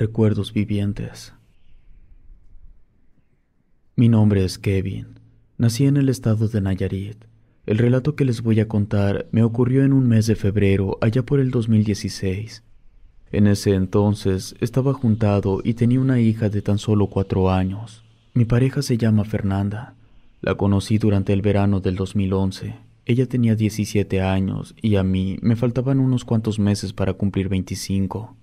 Recuerdos vivientes. Mi nombre es Kevin. Nací en el estado de Nayarit. El relato que les voy a contar me ocurrió en un mes de febrero, allá por el 2016. En ese entonces estaba juntado y tenía una hija de tan solo cuatro años. Mi pareja se llama Fernanda. La conocí durante el verano del 2011. Ella tenía 17 años y a mí me faltaban unos cuantos meses para cumplir 25.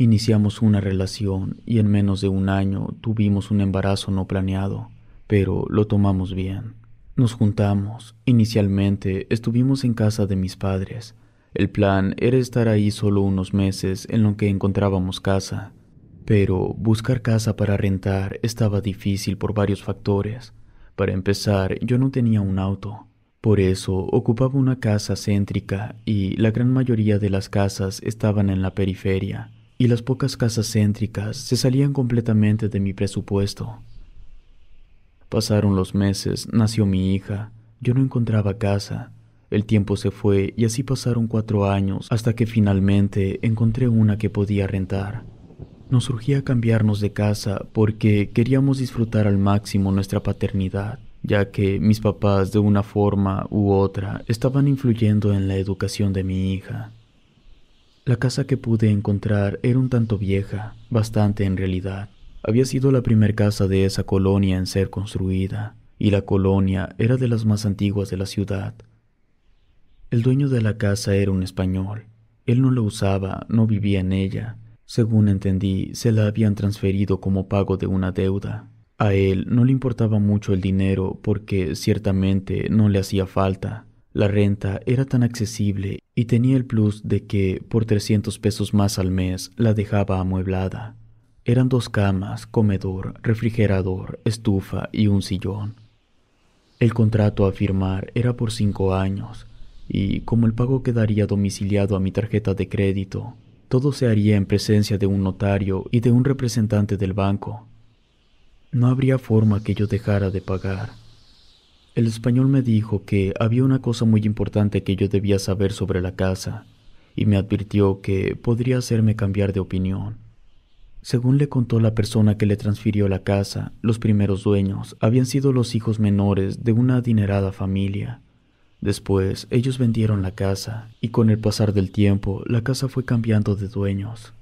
Iniciamos una relación y en menos de un año tuvimos un embarazo no planeado, pero lo tomamos bien. Nos juntamos. Inicialmente estuvimos en casa de mis padres. El plan era estar ahí solo unos meses en lo que encontrábamos casa. Pero buscar casa para rentar estaba difícil por varios factores. Para empezar, yo no tenía un auto. Por eso ocupaba una casa céntrica y la gran mayoría de las casas estaban en la periferia y las pocas casas céntricas se salían completamente de mi presupuesto. Pasaron los meses, nació mi hija, yo no encontraba casa, el tiempo se fue y así pasaron cuatro años hasta que finalmente encontré una que podía rentar. Nos surgía cambiarnos de casa porque queríamos disfrutar al máximo nuestra paternidad, ya que mis papás de una forma u otra estaban influyendo en la educación de mi hija. La casa que pude encontrar era un tanto vieja, bastante en realidad. Había sido la primer casa de esa colonia en ser construida, y la colonia era de las más antiguas de la ciudad. El dueño de la casa era un español. Él no la usaba, no vivía en ella. Según entendí, se la habían transferido como pago de una deuda. A él no le importaba mucho el dinero porque ciertamente no le hacía falta. La renta era tan accesible y tenía el plus de que, por 300 pesos más al mes, la dejaba amueblada. Eran dos camas, comedor, refrigerador, estufa y un sillón. El contrato a firmar era por cinco años, y como el pago quedaría domiciliado a mi tarjeta de crédito, todo se haría en presencia de un notario y de un representante del banco. No habría forma que yo dejara de pagar. El español me dijo que había una cosa muy importante que yo debía saber sobre la casa y me advirtió que podría hacerme cambiar de opinión. Según le contó la persona que le transfirió la casa, los primeros dueños habían sido los hijos menores de una adinerada familia. Después ellos vendieron la casa y con el pasar del tiempo la casa fue cambiando de dueños.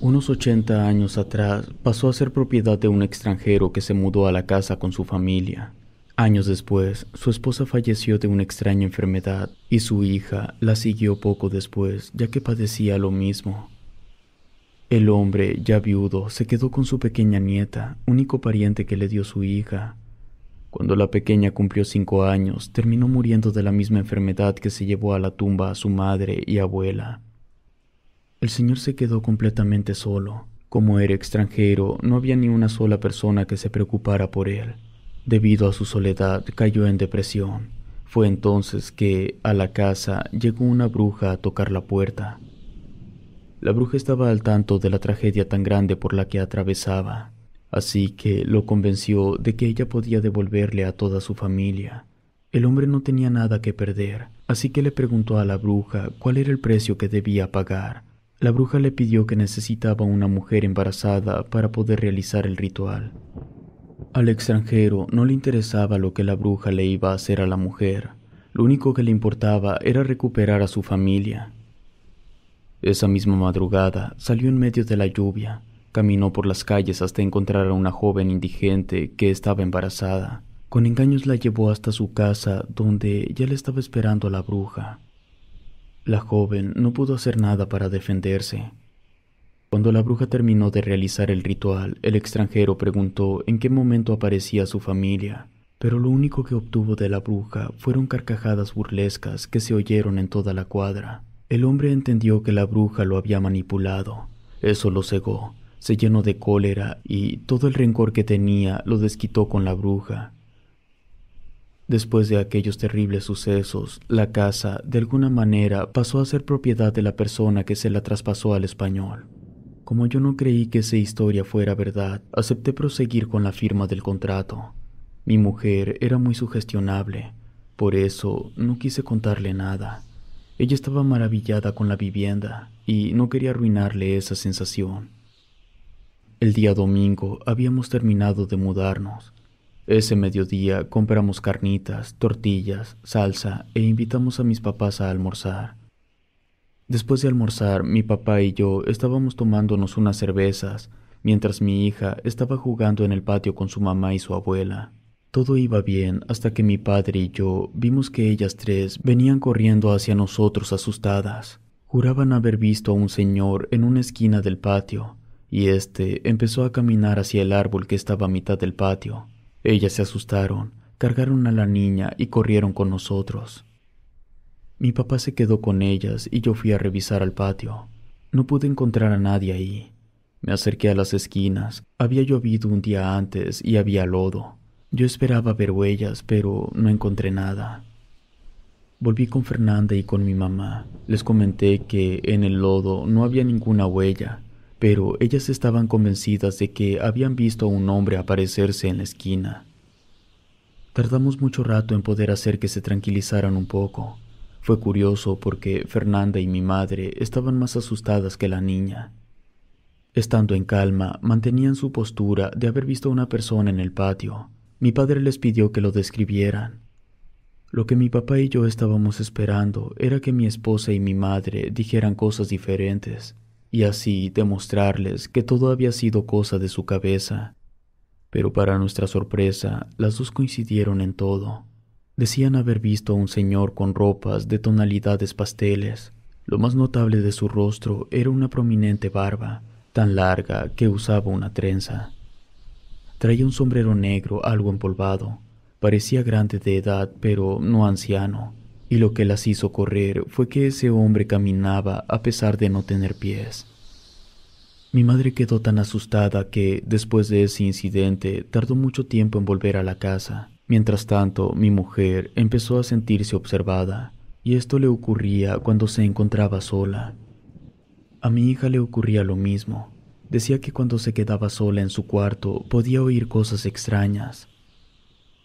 Unos 80 años atrás pasó a ser propiedad de un extranjero que se mudó a la casa con su familia. Años después, su esposa falleció de una extraña enfermedad y su hija la siguió poco después ya que padecía lo mismo. El hombre, ya viudo, se quedó con su pequeña nieta, único pariente que le dio su hija. Cuando la pequeña cumplió cinco años, terminó muriendo de la misma enfermedad que se llevó a la tumba a su madre y abuela. El señor se quedó completamente solo. Como era extranjero, no había ni una sola persona que se preocupara por él. Debido a su soledad cayó en depresión. Fue entonces que a la casa llegó una bruja a tocar la puerta. La bruja estaba al tanto de la tragedia tan grande por la que atravesaba, así que lo convenció de que ella podía devolverle a toda su familia. El hombre no tenía nada que perder, así que le preguntó a la bruja cuál era el precio que debía pagar. La bruja le pidió que necesitaba una mujer embarazada para poder realizar el ritual. Al extranjero no le interesaba lo que la bruja le iba a hacer a la mujer, lo único que le importaba era recuperar a su familia. Esa misma madrugada salió en medio de la lluvia, caminó por las calles hasta encontrar a una joven indigente que estaba embarazada. Con engaños la llevó hasta su casa donde ya le estaba esperando a la bruja. La joven no pudo hacer nada para defenderse, cuando la bruja terminó de realizar el ritual, el extranjero preguntó en qué momento aparecía su familia, pero lo único que obtuvo de la bruja fueron carcajadas burlescas que se oyeron en toda la cuadra. El hombre entendió que la bruja lo había manipulado. Eso lo cegó, se llenó de cólera y todo el rencor que tenía lo desquitó con la bruja. Después de aquellos terribles sucesos, la casa, de alguna manera, pasó a ser propiedad de la persona que se la traspasó al español. Como yo no creí que esa historia fuera verdad, acepté proseguir con la firma del contrato. Mi mujer era muy sugestionable, por eso no quise contarle nada. Ella estaba maravillada con la vivienda y no quería arruinarle esa sensación. El día domingo habíamos terminado de mudarnos. Ese mediodía compramos carnitas, tortillas, salsa e invitamos a mis papás a almorzar. Después de almorzar, mi papá y yo estábamos tomándonos unas cervezas, mientras mi hija estaba jugando en el patio con su mamá y su abuela. Todo iba bien hasta que mi padre y yo vimos que ellas tres venían corriendo hacia nosotros asustadas. Juraban haber visto a un señor en una esquina del patio, y éste empezó a caminar hacia el árbol que estaba a mitad del patio. Ellas se asustaron, cargaron a la niña y corrieron con nosotros. Mi papá se quedó con ellas y yo fui a revisar al patio. No pude encontrar a nadie ahí. Me acerqué a las esquinas. Había llovido un día antes y había lodo. Yo esperaba ver huellas, pero no encontré nada. Volví con Fernanda y con mi mamá. Les comenté que en el lodo no había ninguna huella, pero ellas estaban convencidas de que habían visto a un hombre aparecerse en la esquina. Tardamos mucho rato en poder hacer que se tranquilizaran un poco. Fue curioso porque Fernanda y mi madre estaban más asustadas que la niña. Estando en calma, mantenían su postura de haber visto a una persona en el patio. Mi padre les pidió que lo describieran. Lo que mi papá y yo estábamos esperando era que mi esposa y mi madre dijeran cosas diferentes, y así demostrarles que todo había sido cosa de su cabeza. Pero para nuestra sorpresa, las dos coincidieron en todo. Decían haber visto a un señor con ropas de tonalidades pasteles. Lo más notable de su rostro era una prominente barba, tan larga que usaba una trenza. Traía un sombrero negro algo empolvado. Parecía grande de edad, pero no anciano, y lo que las hizo correr fue que ese hombre caminaba a pesar de no tener pies. Mi madre quedó tan asustada que, después de ese incidente, tardó mucho tiempo en volver a la casa. Mientras tanto, mi mujer empezó a sentirse observada, y esto le ocurría cuando se encontraba sola. A mi hija le ocurría lo mismo. Decía que cuando se quedaba sola en su cuarto podía oír cosas extrañas.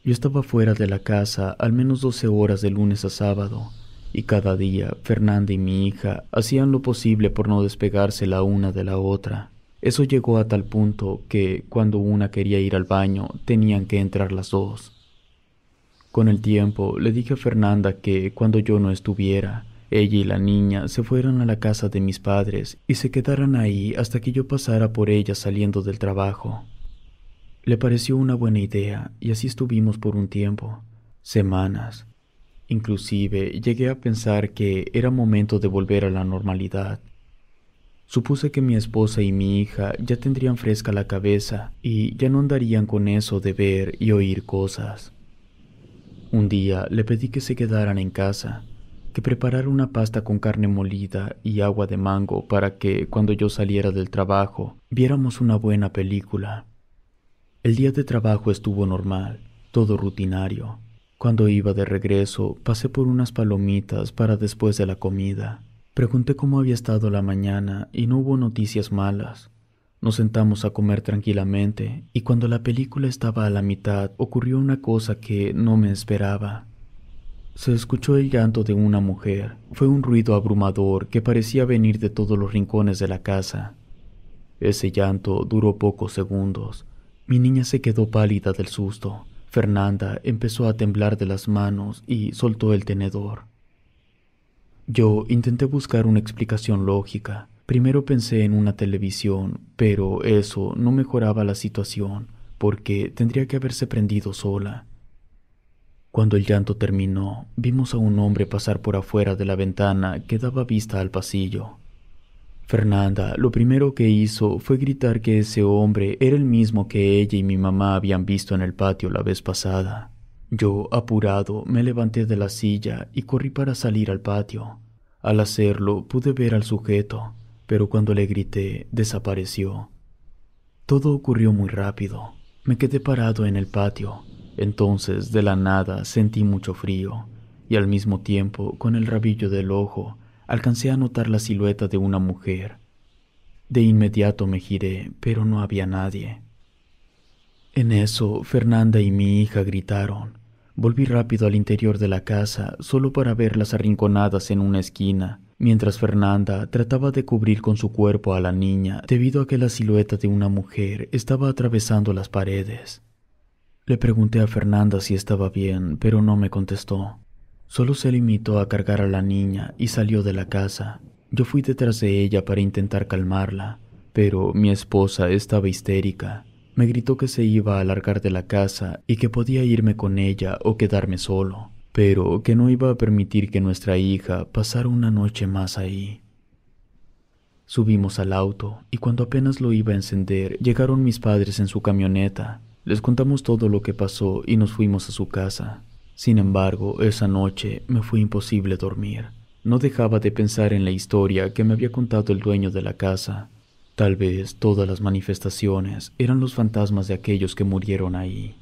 Yo estaba fuera de la casa al menos 12 horas de lunes a sábado, y cada día Fernanda y mi hija hacían lo posible por no despegarse la una de la otra. Eso llegó a tal punto que cuando una quería ir al baño tenían que entrar las dos. Con el tiempo le dije a Fernanda que cuando yo no estuviera, ella y la niña se fueran a la casa de mis padres y se quedaran ahí hasta que yo pasara por ella saliendo del trabajo. Le pareció una buena idea y así estuvimos por un tiempo, semanas. Inclusive llegué a pensar que era momento de volver a la normalidad. Supuse que mi esposa y mi hija ya tendrían fresca la cabeza y ya no andarían con eso de ver y oír cosas. Un día le pedí que se quedaran en casa, que preparara una pasta con carne molida y agua de mango para que, cuando yo saliera del trabajo, viéramos una buena película. El día de trabajo estuvo normal, todo rutinario. Cuando iba de regreso, pasé por unas palomitas para después de la comida. Pregunté cómo había estado la mañana y no hubo noticias malas. Nos sentamos a comer tranquilamente y cuando la película estaba a la mitad ocurrió una cosa que no me esperaba. Se escuchó el llanto de una mujer. Fue un ruido abrumador que parecía venir de todos los rincones de la casa. Ese llanto duró pocos segundos. Mi niña se quedó pálida del susto. Fernanda empezó a temblar de las manos y soltó el tenedor. Yo intenté buscar una explicación lógica, Primero pensé en una televisión, pero eso no mejoraba la situación, porque tendría que haberse prendido sola. Cuando el llanto terminó, vimos a un hombre pasar por afuera de la ventana que daba vista al pasillo. Fernanda lo primero que hizo fue gritar que ese hombre era el mismo que ella y mi mamá habían visto en el patio la vez pasada. Yo, apurado, me levanté de la silla y corrí para salir al patio. Al hacerlo, pude ver al sujeto pero cuando le grité desapareció. Todo ocurrió muy rápido. Me quedé parado en el patio. Entonces, de la nada, sentí mucho frío, y al mismo tiempo, con el rabillo del ojo, alcancé a notar la silueta de una mujer. De inmediato me giré, pero no había nadie. En eso, Fernanda y mi hija gritaron. Volví rápido al interior de la casa, solo para verlas arrinconadas en una esquina, mientras Fernanda trataba de cubrir con su cuerpo a la niña debido a que la silueta de una mujer estaba atravesando las paredes. Le pregunté a Fernanda si estaba bien, pero no me contestó. Solo se limitó a cargar a la niña y salió de la casa. Yo fui detrás de ella para intentar calmarla, pero mi esposa estaba histérica. Me gritó que se iba a largar de la casa y que podía irme con ella o quedarme solo pero que no iba a permitir que nuestra hija pasara una noche más ahí. Subimos al auto y cuando apenas lo iba a encender llegaron mis padres en su camioneta. Les contamos todo lo que pasó y nos fuimos a su casa. Sin embargo, esa noche me fue imposible dormir. No dejaba de pensar en la historia que me había contado el dueño de la casa. Tal vez todas las manifestaciones eran los fantasmas de aquellos que murieron ahí.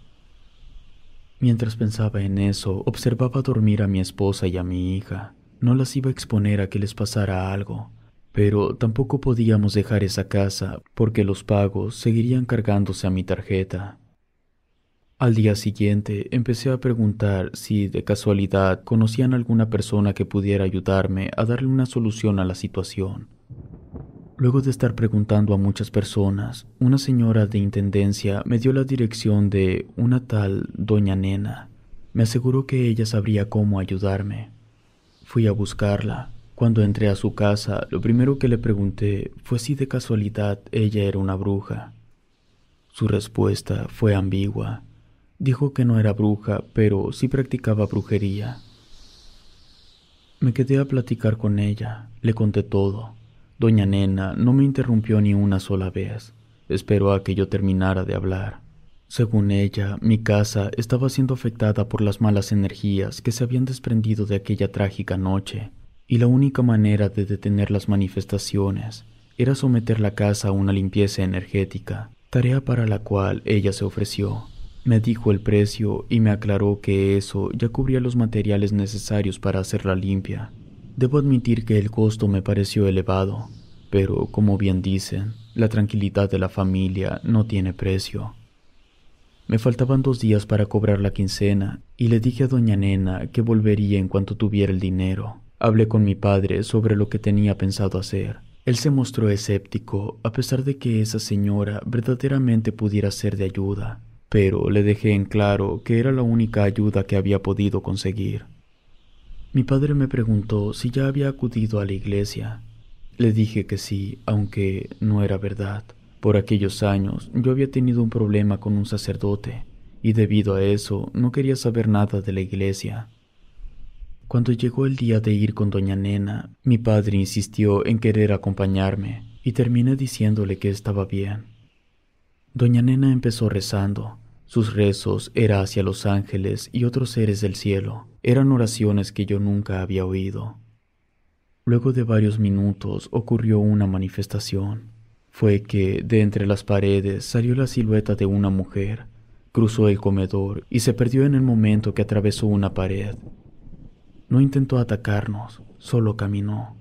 Mientras pensaba en eso, observaba dormir a mi esposa y a mi hija. No las iba a exponer a que les pasara algo, pero tampoco podíamos dejar esa casa porque los pagos seguirían cargándose a mi tarjeta. Al día siguiente empecé a preguntar si de casualidad conocían alguna persona que pudiera ayudarme a darle una solución a la situación. Luego de estar preguntando a muchas personas, una señora de Intendencia me dio la dirección de una tal doña Nena. Me aseguró que ella sabría cómo ayudarme. Fui a buscarla. Cuando entré a su casa, lo primero que le pregunté fue si de casualidad ella era una bruja. Su respuesta fue ambigua. Dijo que no era bruja, pero sí practicaba brujería. Me quedé a platicar con ella, le conté todo. Doña Nena no me interrumpió ni una sola vez. Esperó a que yo terminara de hablar. Según ella, mi casa estaba siendo afectada por las malas energías que se habían desprendido de aquella trágica noche, y la única manera de detener las manifestaciones era someter la casa a una limpieza energética, tarea para la cual ella se ofreció. Me dijo el precio y me aclaró que eso ya cubría los materiales necesarios para hacerla limpia, Debo admitir que el costo me pareció elevado, pero como bien dicen, la tranquilidad de la familia no tiene precio. Me faltaban dos días para cobrar la quincena y le dije a doña Nena que volvería en cuanto tuviera el dinero. Hablé con mi padre sobre lo que tenía pensado hacer. Él se mostró escéptico a pesar de que esa señora verdaderamente pudiera ser de ayuda, pero le dejé en claro que era la única ayuda que había podido conseguir. Mi padre me preguntó si ya había acudido a la iglesia. Le dije que sí, aunque no era verdad. Por aquellos años yo había tenido un problema con un sacerdote, y debido a eso no quería saber nada de la iglesia. Cuando llegó el día de ir con doña Nena, mi padre insistió en querer acompañarme, y terminé diciéndole que estaba bien. Doña Nena empezó rezando, sus rezos era hacia los ángeles y otros seres del cielo. Eran oraciones que yo nunca había oído. Luego de varios minutos ocurrió una manifestación. Fue que, de entre las paredes, salió la silueta de una mujer, cruzó el comedor y se perdió en el momento que atravesó una pared. No intentó atacarnos, solo caminó.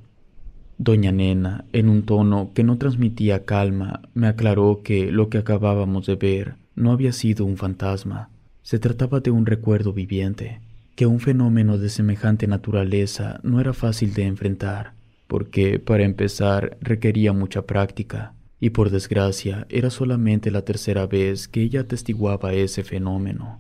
Doña Nena, en un tono que no transmitía calma, me aclaró que lo que acabábamos de ver no había sido un fantasma, se trataba de un recuerdo viviente, que un fenómeno de semejante naturaleza no era fácil de enfrentar, porque, para empezar, requería mucha práctica, y por desgracia era solamente la tercera vez que ella atestiguaba ese fenómeno.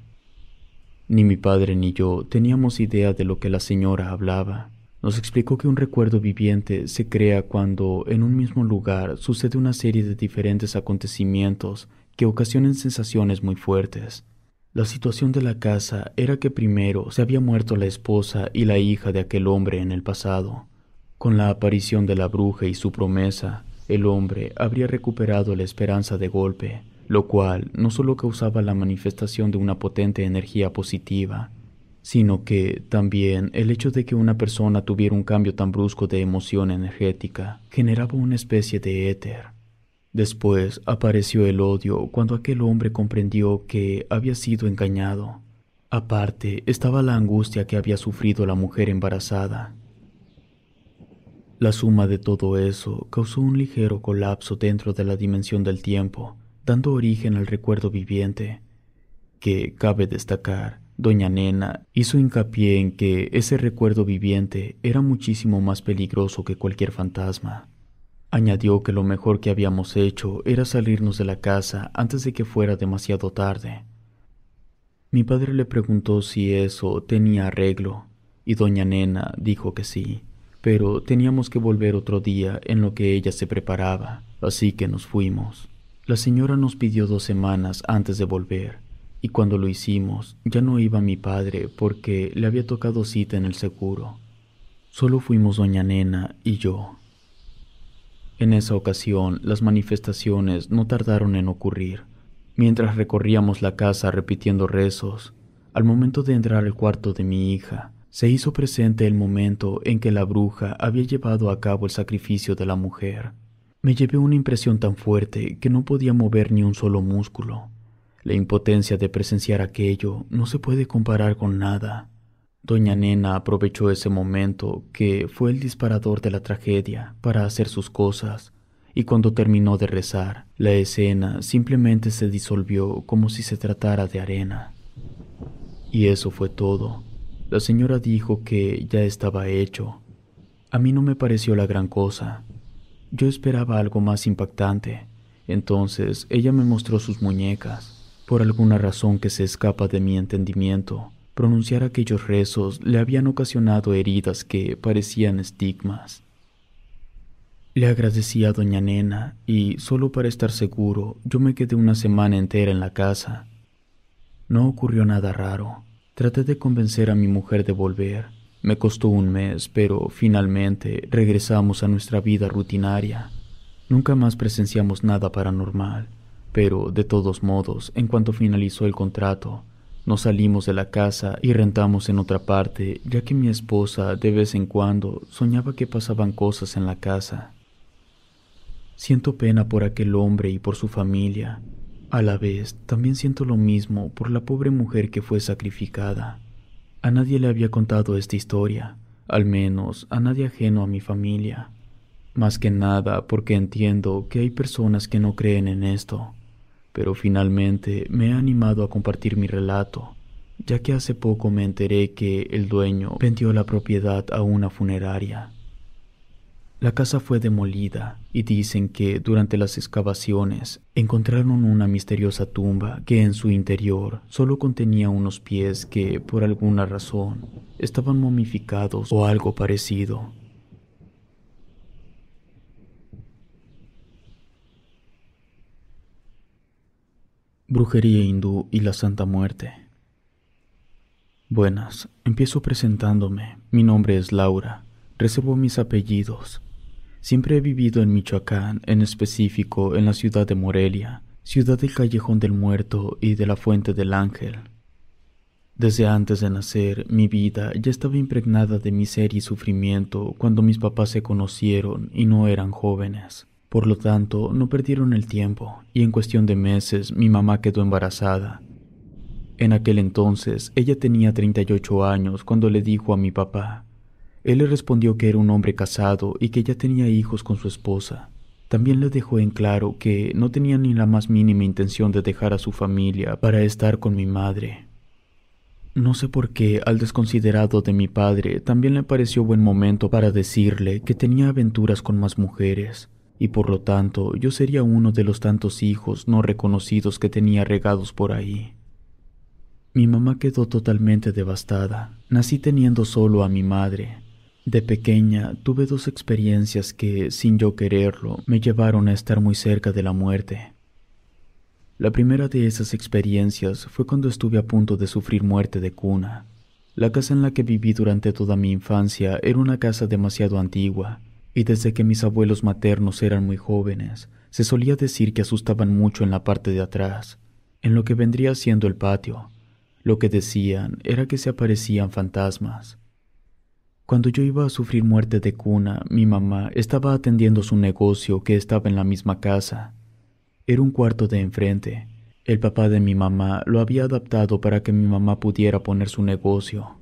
Ni mi padre ni yo teníamos idea de lo que la señora hablaba. Nos explicó que un recuerdo viviente se crea cuando en un mismo lugar sucede una serie de diferentes acontecimientos que ocasionen sensaciones muy fuertes. La situación de la casa era que primero se había muerto la esposa y la hija de aquel hombre en el pasado. Con la aparición de la bruja y su promesa, el hombre habría recuperado la esperanza de golpe, lo cual no solo causaba la manifestación de una potente energía positiva, sino que también el hecho de que una persona tuviera un cambio tan brusco de emoción energética generaba una especie de éter, Después apareció el odio cuando aquel hombre comprendió que había sido engañado. Aparte estaba la angustia que había sufrido la mujer embarazada. La suma de todo eso causó un ligero colapso dentro de la dimensión del tiempo, dando origen al recuerdo viviente, que, cabe destacar, Doña Nena hizo hincapié en que ese recuerdo viviente era muchísimo más peligroso que cualquier fantasma. Añadió que lo mejor que habíamos hecho era salirnos de la casa antes de que fuera demasiado tarde. Mi padre le preguntó si eso tenía arreglo, y doña Nena dijo que sí, pero teníamos que volver otro día en lo que ella se preparaba, así que nos fuimos. La señora nos pidió dos semanas antes de volver, y cuando lo hicimos ya no iba mi padre porque le había tocado cita en el seguro. Solo fuimos doña Nena y yo. En esa ocasión, las manifestaciones no tardaron en ocurrir. Mientras recorríamos la casa repitiendo rezos, al momento de entrar al cuarto de mi hija, se hizo presente el momento en que la bruja había llevado a cabo el sacrificio de la mujer. Me llevé una impresión tan fuerte que no podía mover ni un solo músculo. La impotencia de presenciar aquello no se puede comparar con nada. Doña Nena aprovechó ese momento, que fue el disparador de la tragedia, para hacer sus cosas, y cuando terminó de rezar, la escena simplemente se disolvió como si se tratara de arena. Y eso fue todo. La señora dijo que ya estaba hecho. A mí no me pareció la gran cosa. Yo esperaba algo más impactante. Entonces ella me mostró sus muñecas, por alguna razón que se escapa de mi entendimiento Pronunciar aquellos rezos le habían ocasionado heridas que parecían estigmas. Le agradecí a doña Nena y, solo para estar seguro, yo me quedé una semana entera en la casa. No ocurrió nada raro. Traté de convencer a mi mujer de volver. Me costó un mes, pero finalmente regresamos a nuestra vida rutinaria. Nunca más presenciamos nada paranormal, pero de todos modos, en cuanto finalizó el contrato, nos salimos de la casa y rentamos en otra parte, ya que mi esposa de vez en cuando soñaba que pasaban cosas en la casa. Siento pena por aquel hombre y por su familia. A la vez, también siento lo mismo por la pobre mujer que fue sacrificada. A nadie le había contado esta historia, al menos a nadie ajeno a mi familia. Más que nada porque entiendo que hay personas que no creen en esto pero finalmente me he animado a compartir mi relato, ya que hace poco me enteré que el dueño vendió la propiedad a una funeraria. La casa fue demolida y dicen que durante las excavaciones encontraron una misteriosa tumba que en su interior solo contenía unos pies que por alguna razón estaban momificados o algo parecido. Brujería hindú y la Santa Muerte. Buenas, empiezo presentándome. Mi nombre es Laura. Reservo mis apellidos. Siempre he vivido en Michoacán, en específico en la ciudad de Morelia, ciudad del Callejón del Muerto y de la Fuente del Ángel. Desde antes de nacer, mi vida ya estaba impregnada de miseria y sufrimiento cuando mis papás se conocieron y no eran jóvenes. Por lo tanto, no perdieron el tiempo y en cuestión de meses mi mamá quedó embarazada. En aquel entonces ella tenía 38 años cuando le dijo a mi papá. Él le respondió que era un hombre casado y que ya tenía hijos con su esposa. También le dejó en claro que no tenía ni la más mínima intención de dejar a su familia para estar con mi madre. No sé por qué al desconsiderado de mi padre también le pareció buen momento para decirle que tenía aventuras con más mujeres, y por lo tanto yo sería uno de los tantos hijos no reconocidos que tenía regados por ahí. Mi mamá quedó totalmente devastada. Nací teniendo solo a mi madre. De pequeña tuve dos experiencias que, sin yo quererlo, me llevaron a estar muy cerca de la muerte. La primera de esas experiencias fue cuando estuve a punto de sufrir muerte de cuna. La casa en la que viví durante toda mi infancia era una casa demasiado antigua, y desde que mis abuelos maternos eran muy jóvenes, se solía decir que asustaban mucho en la parte de atrás, en lo que vendría siendo el patio. Lo que decían era que se aparecían fantasmas. Cuando yo iba a sufrir muerte de cuna, mi mamá estaba atendiendo su negocio que estaba en la misma casa. Era un cuarto de enfrente. El papá de mi mamá lo había adaptado para que mi mamá pudiera poner su negocio.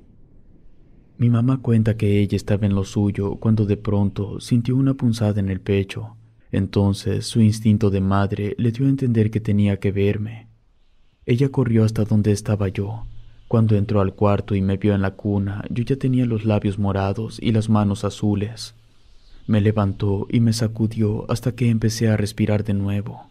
Mi mamá cuenta que ella estaba en lo suyo cuando de pronto sintió una punzada en el pecho. Entonces su instinto de madre le dio a entender que tenía que verme. Ella corrió hasta donde estaba yo. Cuando entró al cuarto y me vio en la cuna, yo ya tenía los labios morados y las manos azules. Me levantó y me sacudió hasta que empecé a respirar de nuevo.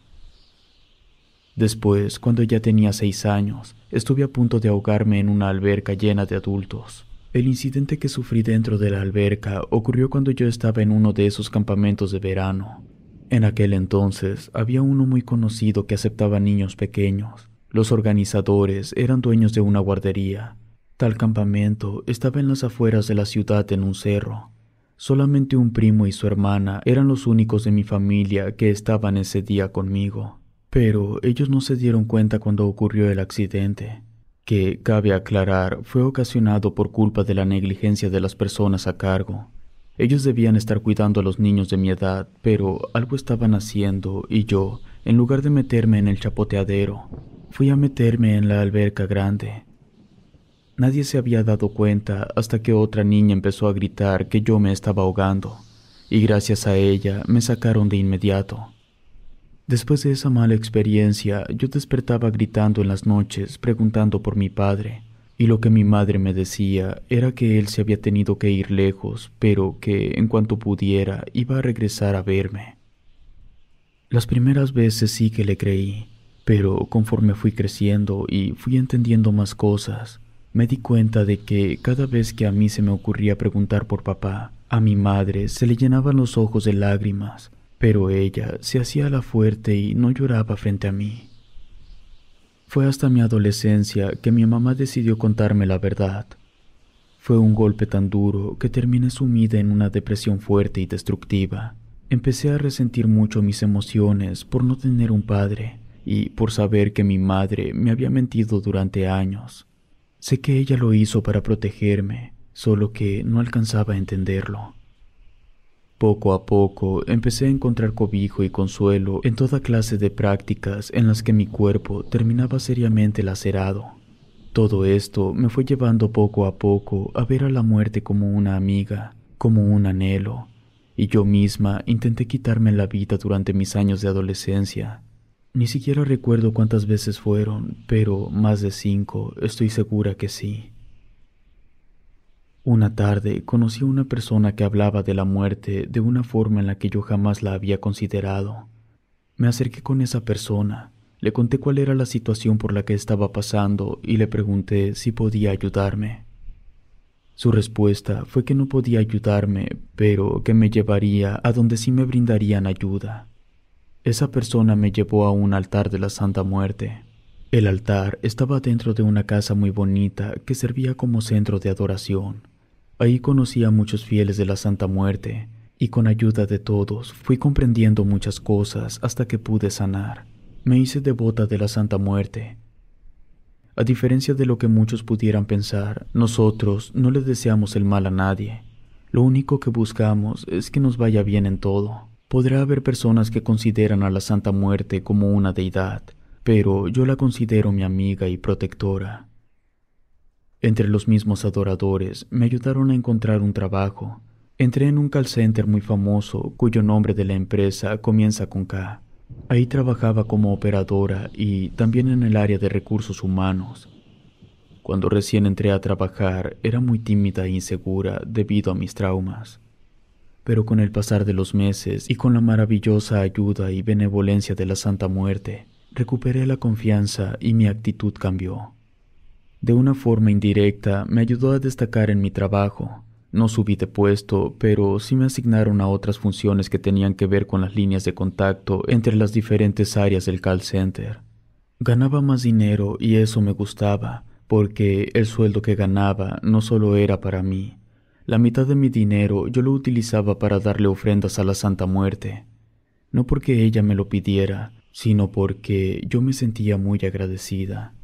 Después, cuando ya tenía seis años, estuve a punto de ahogarme en una alberca llena de adultos. El incidente que sufrí dentro de la alberca ocurrió cuando yo estaba en uno de esos campamentos de verano. En aquel entonces había uno muy conocido que aceptaba niños pequeños. Los organizadores eran dueños de una guardería. Tal campamento estaba en las afueras de la ciudad en un cerro. Solamente un primo y su hermana eran los únicos de mi familia que estaban ese día conmigo. Pero ellos no se dieron cuenta cuando ocurrió el accidente que, cabe aclarar, fue ocasionado por culpa de la negligencia de las personas a cargo. Ellos debían estar cuidando a los niños de mi edad, pero algo estaban haciendo y yo, en lugar de meterme en el chapoteadero, fui a meterme en la alberca grande. Nadie se había dado cuenta hasta que otra niña empezó a gritar que yo me estaba ahogando, y gracias a ella me sacaron de inmediato. Después de esa mala experiencia, yo despertaba gritando en las noches, preguntando por mi padre, y lo que mi madre me decía era que él se había tenido que ir lejos, pero que en cuanto pudiera iba a regresar a verme. Las primeras veces sí que le creí, pero conforme fui creciendo y fui entendiendo más cosas, me di cuenta de que cada vez que a mí se me ocurría preguntar por papá, a mi madre se le llenaban los ojos de lágrimas pero ella se hacía la fuerte y no lloraba frente a mí. Fue hasta mi adolescencia que mi mamá decidió contarme la verdad. Fue un golpe tan duro que terminé sumida en una depresión fuerte y destructiva. Empecé a resentir mucho mis emociones por no tener un padre y por saber que mi madre me había mentido durante años. Sé que ella lo hizo para protegerme, solo que no alcanzaba a entenderlo. Poco a poco empecé a encontrar cobijo y consuelo en toda clase de prácticas en las que mi cuerpo terminaba seriamente lacerado. Todo esto me fue llevando poco a poco a ver a la muerte como una amiga, como un anhelo, y yo misma intenté quitarme la vida durante mis años de adolescencia. Ni siquiera recuerdo cuántas veces fueron, pero más de cinco, estoy segura que sí. Una tarde conocí a una persona que hablaba de la muerte de una forma en la que yo jamás la había considerado. Me acerqué con esa persona, le conté cuál era la situación por la que estaba pasando y le pregunté si podía ayudarme. Su respuesta fue que no podía ayudarme, pero que me llevaría a donde sí me brindarían ayuda. Esa persona me llevó a un altar de la Santa Muerte. El altar estaba dentro de una casa muy bonita que servía como centro de adoración. Ahí conocí a muchos fieles de la Santa Muerte, y con ayuda de todos fui comprendiendo muchas cosas hasta que pude sanar. Me hice devota de la Santa Muerte. A diferencia de lo que muchos pudieran pensar, nosotros no le deseamos el mal a nadie. Lo único que buscamos es que nos vaya bien en todo. Podrá haber personas que consideran a la Santa Muerte como una deidad, pero yo la considero mi amiga y protectora. Entre los mismos adoradores me ayudaron a encontrar un trabajo. Entré en un call center muy famoso cuyo nombre de la empresa comienza con K. Ahí trabajaba como operadora y también en el área de recursos humanos. Cuando recién entré a trabajar era muy tímida e insegura debido a mis traumas. Pero con el pasar de los meses y con la maravillosa ayuda y benevolencia de la Santa Muerte, recuperé la confianza y mi actitud cambió. De una forma indirecta, me ayudó a destacar en mi trabajo. No subí de puesto, pero sí me asignaron a otras funciones que tenían que ver con las líneas de contacto entre las diferentes áreas del call center. Ganaba más dinero y eso me gustaba, porque el sueldo que ganaba no solo era para mí. La mitad de mi dinero yo lo utilizaba para darle ofrendas a la Santa Muerte. No porque ella me lo pidiera, sino porque yo me sentía muy agradecida.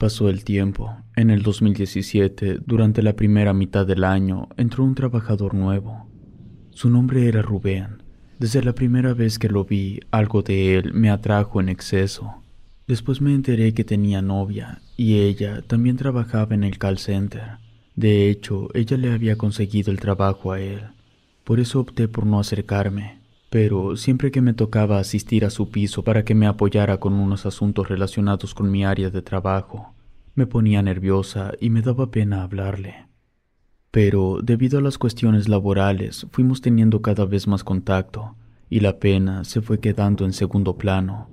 Pasó el tiempo. En el 2017, durante la primera mitad del año, entró un trabajador nuevo. Su nombre era Rubén. Desde la primera vez que lo vi, algo de él me atrajo en exceso. Después me enteré que tenía novia y ella también trabajaba en el call center. De hecho, ella le había conseguido el trabajo a él. Por eso opté por no acercarme pero siempre que me tocaba asistir a su piso para que me apoyara con unos asuntos relacionados con mi área de trabajo, me ponía nerviosa y me daba pena hablarle. Pero debido a las cuestiones laborales fuimos teniendo cada vez más contacto y la pena se fue quedando en segundo plano.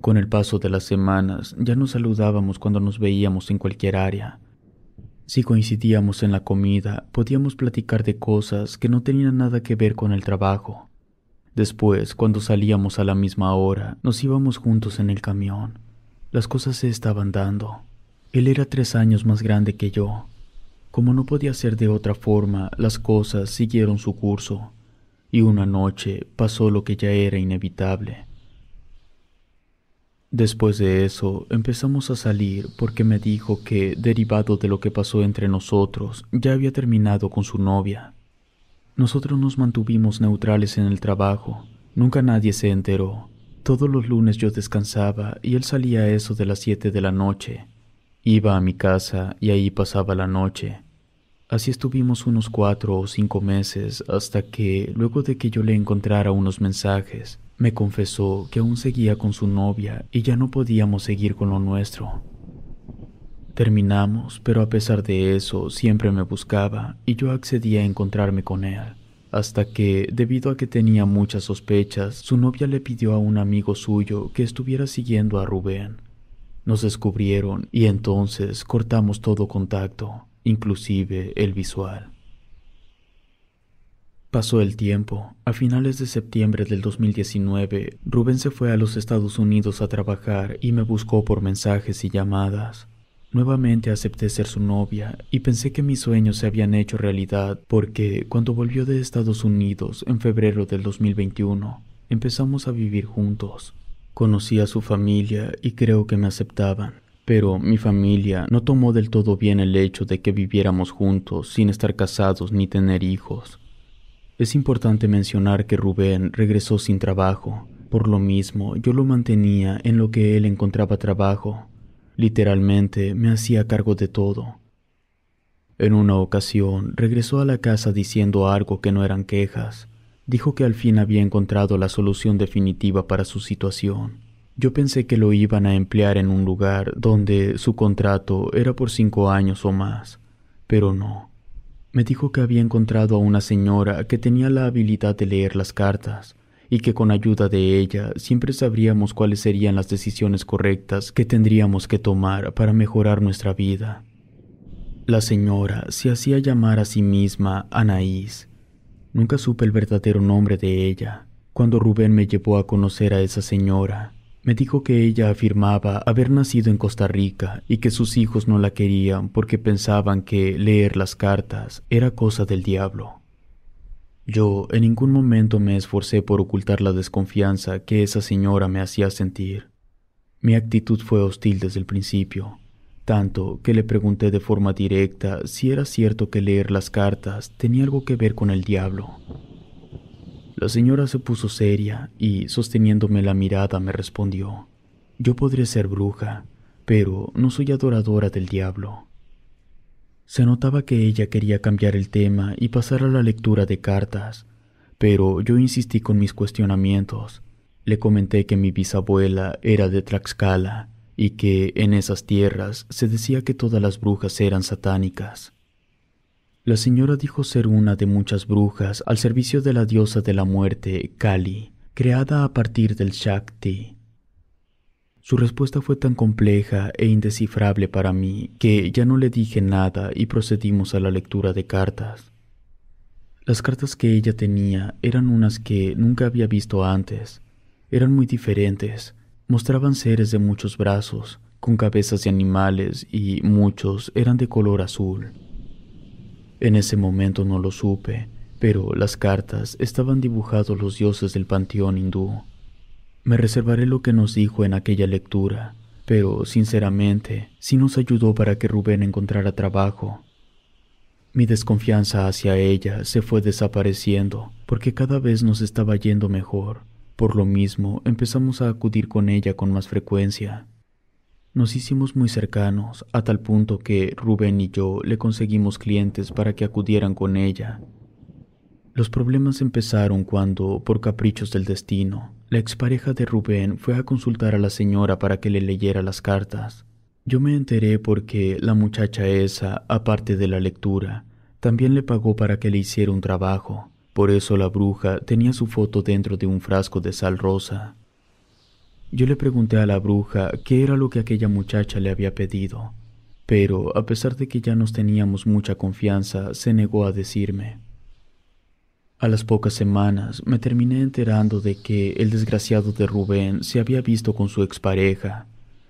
Con el paso de las semanas ya nos saludábamos cuando nos veíamos en cualquier área. Si coincidíamos en la comida, podíamos platicar de cosas que no tenían nada que ver con el trabajo Después, cuando salíamos a la misma hora, nos íbamos juntos en el camión. Las cosas se estaban dando. Él era tres años más grande que yo. Como no podía ser de otra forma, las cosas siguieron su curso, y una noche pasó lo que ya era inevitable. Después de eso, empezamos a salir porque me dijo que, derivado de lo que pasó entre nosotros, ya había terminado con su novia, nosotros nos mantuvimos neutrales en el trabajo. Nunca nadie se enteró. Todos los lunes yo descansaba y él salía a eso de las 7 de la noche. Iba a mi casa y ahí pasaba la noche. Así estuvimos unos cuatro o cinco meses hasta que, luego de que yo le encontrara unos mensajes, me confesó que aún seguía con su novia y ya no podíamos seguir con lo nuestro. Terminamos, pero a pesar de eso siempre me buscaba y yo accedía a encontrarme con él, hasta que, debido a que tenía muchas sospechas, su novia le pidió a un amigo suyo que estuviera siguiendo a Rubén. Nos descubrieron y entonces cortamos todo contacto, inclusive el visual. Pasó el tiempo. A finales de septiembre del 2019, Rubén se fue a los Estados Unidos a trabajar y me buscó por mensajes y llamadas. Nuevamente acepté ser su novia y pensé que mis sueños se habían hecho realidad porque cuando volvió de Estados Unidos en febrero del 2021, empezamos a vivir juntos. Conocí a su familia y creo que me aceptaban, pero mi familia no tomó del todo bien el hecho de que viviéramos juntos sin estar casados ni tener hijos. Es importante mencionar que Rubén regresó sin trabajo, por lo mismo yo lo mantenía en lo que él encontraba trabajo Literalmente me hacía cargo de todo. En una ocasión regresó a la casa diciendo algo que no eran quejas. Dijo que al fin había encontrado la solución definitiva para su situación. Yo pensé que lo iban a emplear en un lugar donde su contrato era por cinco años o más, pero no. Me dijo que había encontrado a una señora que tenía la habilidad de leer las cartas y que con ayuda de ella siempre sabríamos cuáles serían las decisiones correctas que tendríamos que tomar para mejorar nuestra vida. La señora se hacía llamar a sí misma Anaís. Nunca supe el verdadero nombre de ella. Cuando Rubén me llevó a conocer a esa señora, me dijo que ella afirmaba haber nacido en Costa Rica y que sus hijos no la querían porque pensaban que leer las cartas era cosa del diablo. Yo en ningún momento me esforcé por ocultar la desconfianza que esa señora me hacía sentir. Mi actitud fue hostil desde el principio, tanto que le pregunté de forma directa si era cierto que leer las cartas tenía algo que ver con el diablo. La señora se puso seria y, sosteniéndome la mirada, me respondió, Yo podré ser bruja, pero no soy adoradora del diablo. Se notaba que ella quería cambiar el tema y pasar a la lectura de cartas, pero yo insistí con mis cuestionamientos. Le comenté que mi bisabuela era de Tlaxcala y que en esas tierras se decía que todas las brujas eran satánicas. La señora dijo ser una de muchas brujas al servicio de la diosa de la muerte, Kali, creada a partir del Shakti, su respuesta fue tan compleja e indescifrable para mí que ya no le dije nada y procedimos a la lectura de cartas. Las cartas que ella tenía eran unas que nunca había visto antes. Eran muy diferentes. Mostraban seres de muchos brazos, con cabezas de animales y muchos eran de color azul. En ese momento no lo supe, pero las cartas estaban dibujados los dioses del panteón hindú. Me reservaré lo que nos dijo en aquella lectura, pero sinceramente sí nos ayudó para que Rubén encontrara trabajo. Mi desconfianza hacia ella se fue desapareciendo porque cada vez nos estaba yendo mejor. Por lo mismo empezamos a acudir con ella con más frecuencia. Nos hicimos muy cercanos, a tal punto que Rubén y yo le conseguimos clientes para que acudieran con ella. Los problemas empezaron cuando, por caprichos del destino, la expareja de Rubén fue a consultar a la señora para que le leyera las cartas. Yo me enteré porque la muchacha esa, aparte de la lectura, también le pagó para que le hiciera un trabajo. Por eso la bruja tenía su foto dentro de un frasco de sal rosa. Yo le pregunté a la bruja qué era lo que aquella muchacha le había pedido, pero a pesar de que ya nos teníamos mucha confianza, se negó a decirme. A las pocas semanas me terminé enterando de que el desgraciado de Rubén se había visto con su expareja.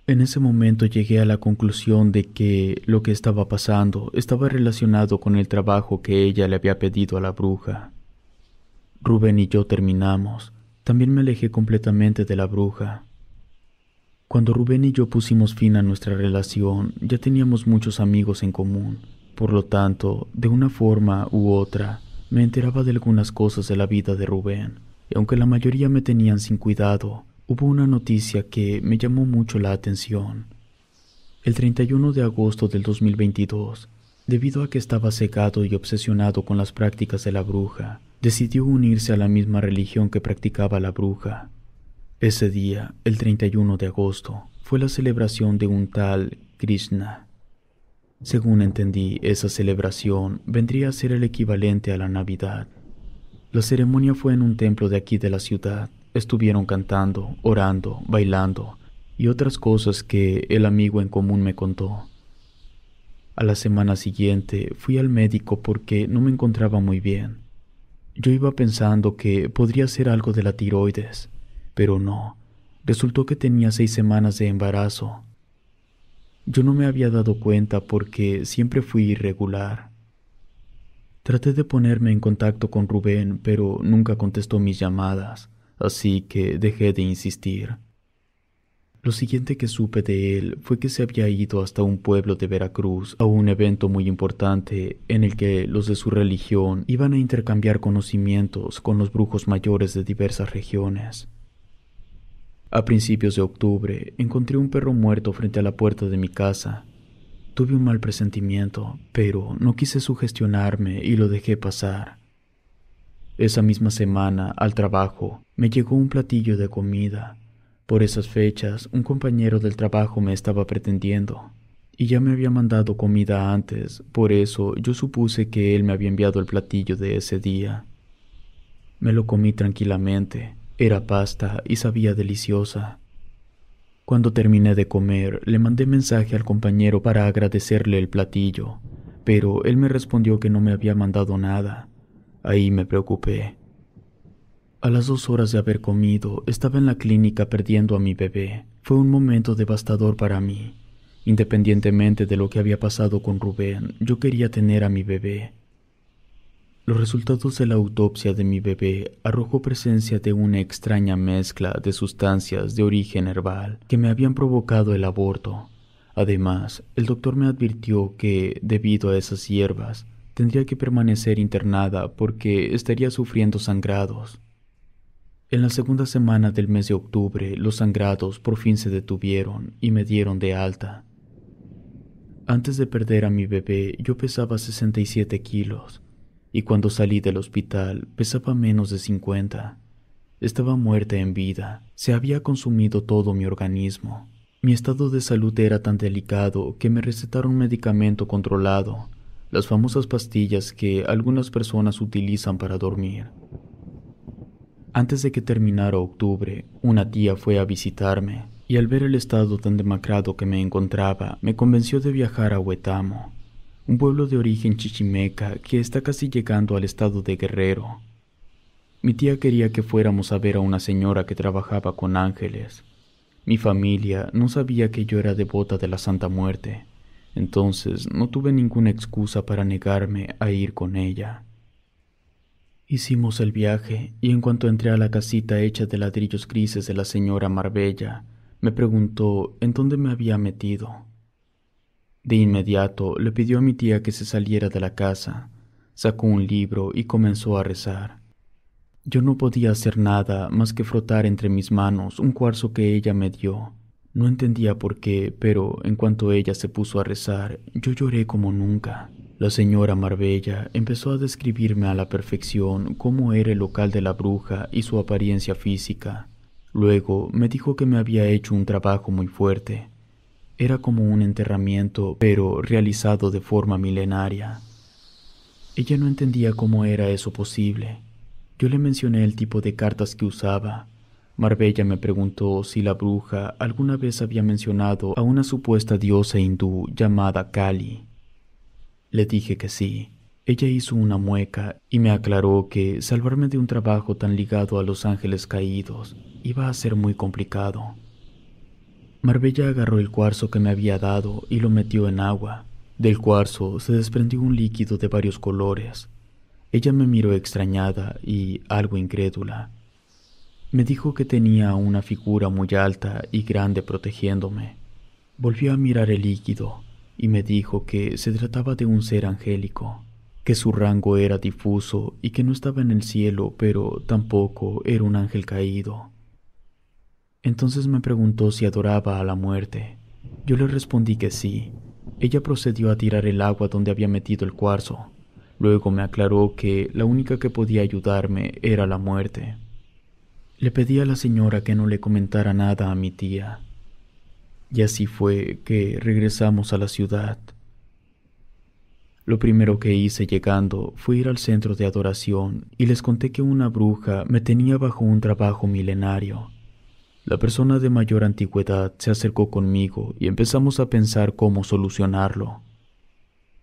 En ese momento llegué a la conclusión de que lo que estaba pasando estaba relacionado con el trabajo que ella le había pedido a la bruja. Rubén y yo terminamos. También me alejé completamente de la bruja. Cuando Rubén y yo pusimos fin a nuestra relación, ya teníamos muchos amigos en común. Por lo tanto, de una forma u otra, me enteraba de algunas cosas de la vida de Rubén, y aunque la mayoría me tenían sin cuidado, hubo una noticia que me llamó mucho la atención. El 31 de agosto del 2022, debido a que estaba cegado y obsesionado con las prácticas de la bruja, decidió unirse a la misma religión que practicaba la bruja. Ese día, el 31 de agosto, fue la celebración de un tal Krishna, según entendí, esa celebración vendría a ser el equivalente a la Navidad. La ceremonia fue en un templo de aquí de la ciudad. Estuvieron cantando, orando, bailando y otras cosas que el amigo en común me contó. A la semana siguiente fui al médico porque no me encontraba muy bien. Yo iba pensando que podría ser algo de la tiroides, pero no. Resultó que tenía seis semanas de embarazo yo no me había dado cuenta porque siempre fui irregular. Traté de ponerme en contacto con Rubén, pero nunca contestó mis llamadas, así que dejé de insistir. Lo siguiente que supe de él fue que se había ido hasta un pueblo de Veracruz a un evento muy importante en el que los de su religión iban a intercambiar conocimientos con los brujos mayores de diversas regiones. A principios de octubre encontré un perro muerto frente a la puerta de mi casa. Tuve un mal presentimiento, pero no quise sugestionarme y lo dejé pasar. Esa misma semana, al trabajo, me llegó un platillo de comida. Por esas fechas, un compañero del trabajo me estaba pretendiendo, y ya me había mandado comida antes, por eso yo supuse que él me había enviado el platillo de ese día. Me lo comí tranquilamente, era pasta y sabía deliciosa. Cuando terminé de comer, le mandé mensaje al compañero para agradecerle el platillo, pero él me respondió que no me había mandado nada. Ahí me preocupé. A las dos horas de haber comido, estaba en la clínica perdiendo a mi bebé. Fue un momento devastador para mí. Independientemente de lo que había pasado con Rubén, yo quería tener a mi bebé. Los resultados de la autopsia de mi bebé arrojó presencia de una extraña mezcla de sustancias de origen herbal que me habían provocado el aborto. Además, el doctor me advirtió que, debido a esas hierbas, tendría que permanecer internada porque estaría sufriendo sangrados. En la segunda semana del mes de octubre, los sangrados por fin se detuvieron y me dieron de alta. Antes de perder a mi bebé, yo pesaba 67 kilos y cuando salí del hospital pesaba menos de 50. Estaba muerta en vida, se había consumido todo mi organismo. Mi estado de salud era tan delicado que me recetaron medicamento controlado, las famosas pastillas que algunas personas utilizan para dormir. Antes de que terminara octubre, una tía fue a visitarme y al ver el estado tan demacrado que me encontraba, me convenció de viajar a Huetamo, un pueblo de origen chichimeca que está casi llegando al estado de Guerrero. Mi tía quería que fuéramos a ver a una señora que trabajaba con ángeles. Mi familia no sabía que yo era devota de la Santa Muerte, entonces no tuve ninguna excusa para negarme a ir con ella. Hicimos el viaje y en cuanto entré a la casita hecha de ladrillos grises de la señora Marbella, me preguntó en dónde me había metido. De inmediato le pidió a mi tía que se saliera de la casa, sacó un libro y comenzó a rezar. Yo no podía hacer nada más que frotar entre mis manos un cuarzo que ella me dio. No entendía por qué, pero en cuanto ella se puso a rezar, yo lloré como nunca. La señora Marbella empezó a describirme a la perfección cómo era el local de la bruja y su apariencia física. Luego me dijo que me había hecho un trabajo muy fuerte, era como un enterramiento, pero realizado de forma milenaria. Ella no entendía cómo era eso posible. Yo le mencioné el tipo de cartas que usaba. Marbella me preguntó si la bruja alguna vez había mencionado a una supuesta diosa hindú llamada Kali. Le dije que sí. Ella hizo una mueca y me aclaró que salvarme de un trabajo tan ligado a los ángeles caídos iba a ser muy complicado. Marbella agarró el cuarzo que me había dado y lo metió en agua. Del cuarzo se desprendió un líquido de varios colores. Ella me miró extrañada y algo incrédula. Me dijo que tenía una figura muy alta y grande protegiéndome. Volvió a mirar el líquido y me dijo que se trataba de un ser angélico, que su rango era difuso y que no estaba en el cielo, pero tampoco era un ángel caído. Entonces me preguntó si adoraba a la muerte. Yo le respondí que sí. Ella procedió a tirar el agua donde había metido el cuarzo. Luego me aclaró que la única que podía ayudarme era la muerte. Le pedí a la señora que no le comentara nada a mi tía. Y así fue que regresamos a la ciudad. Lo primero que hice llegando fue ir al centro de adoración y les conté que una bruja me tenía bajo un trabajo milenario la persona de mayor antigüedad se acercó conmigo y empezamos a pensar cómo solucionarlo.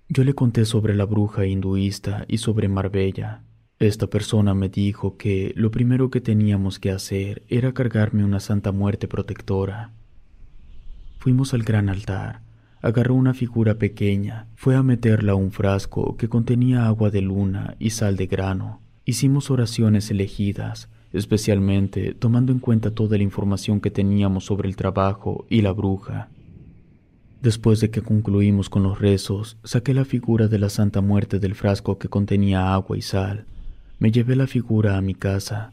Yo le conté sobre la bruja hinduista y sobre Marbella. Esta persona me dijo que lo primero que teníamos que hacer era cargarme una santa muerte protectora. Fuimos al gran altar, agarró una figura pequeña, fue a meterla a un frasco que contenía agua de luna y sal de grano. Hicimos oraciones elegidas, especialmente tomando en cuenta toda la información que teníamos sobre el trabajo y la bruja. Después de que concluimos con los rezos, saqué la figura de la Santa Muerte del frasco que contenía agua y sal. Me llevé la figura a mi casa,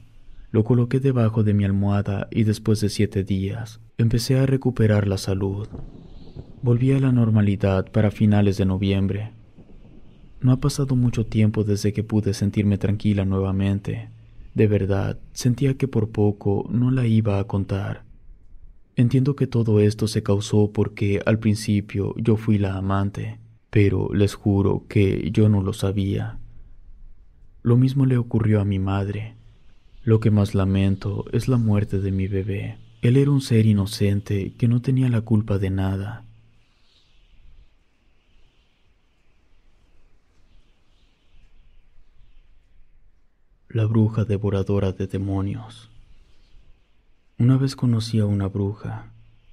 lo coloqué debajo de mi almohada y después de siete días empecé a recuperar la salud. Volví a la normalidad para finales de noviembre. No ha pasado mucho tiempo desde que pude sentirme tranquila nuevamente, de verdad, sentía que por poco no la iba a contar. Entiendo que todo esto se causó porque al principio yo fui la amante, pero les juro que yo no lo sabía. Lo mismo le ocurrió a mi madre. Lo que más lamento es la muerte de mi bebé. Él era un ser inocente que no tenía la culpa de nada. la bruja devoradora de demonios. Una vez conocí a una bruja,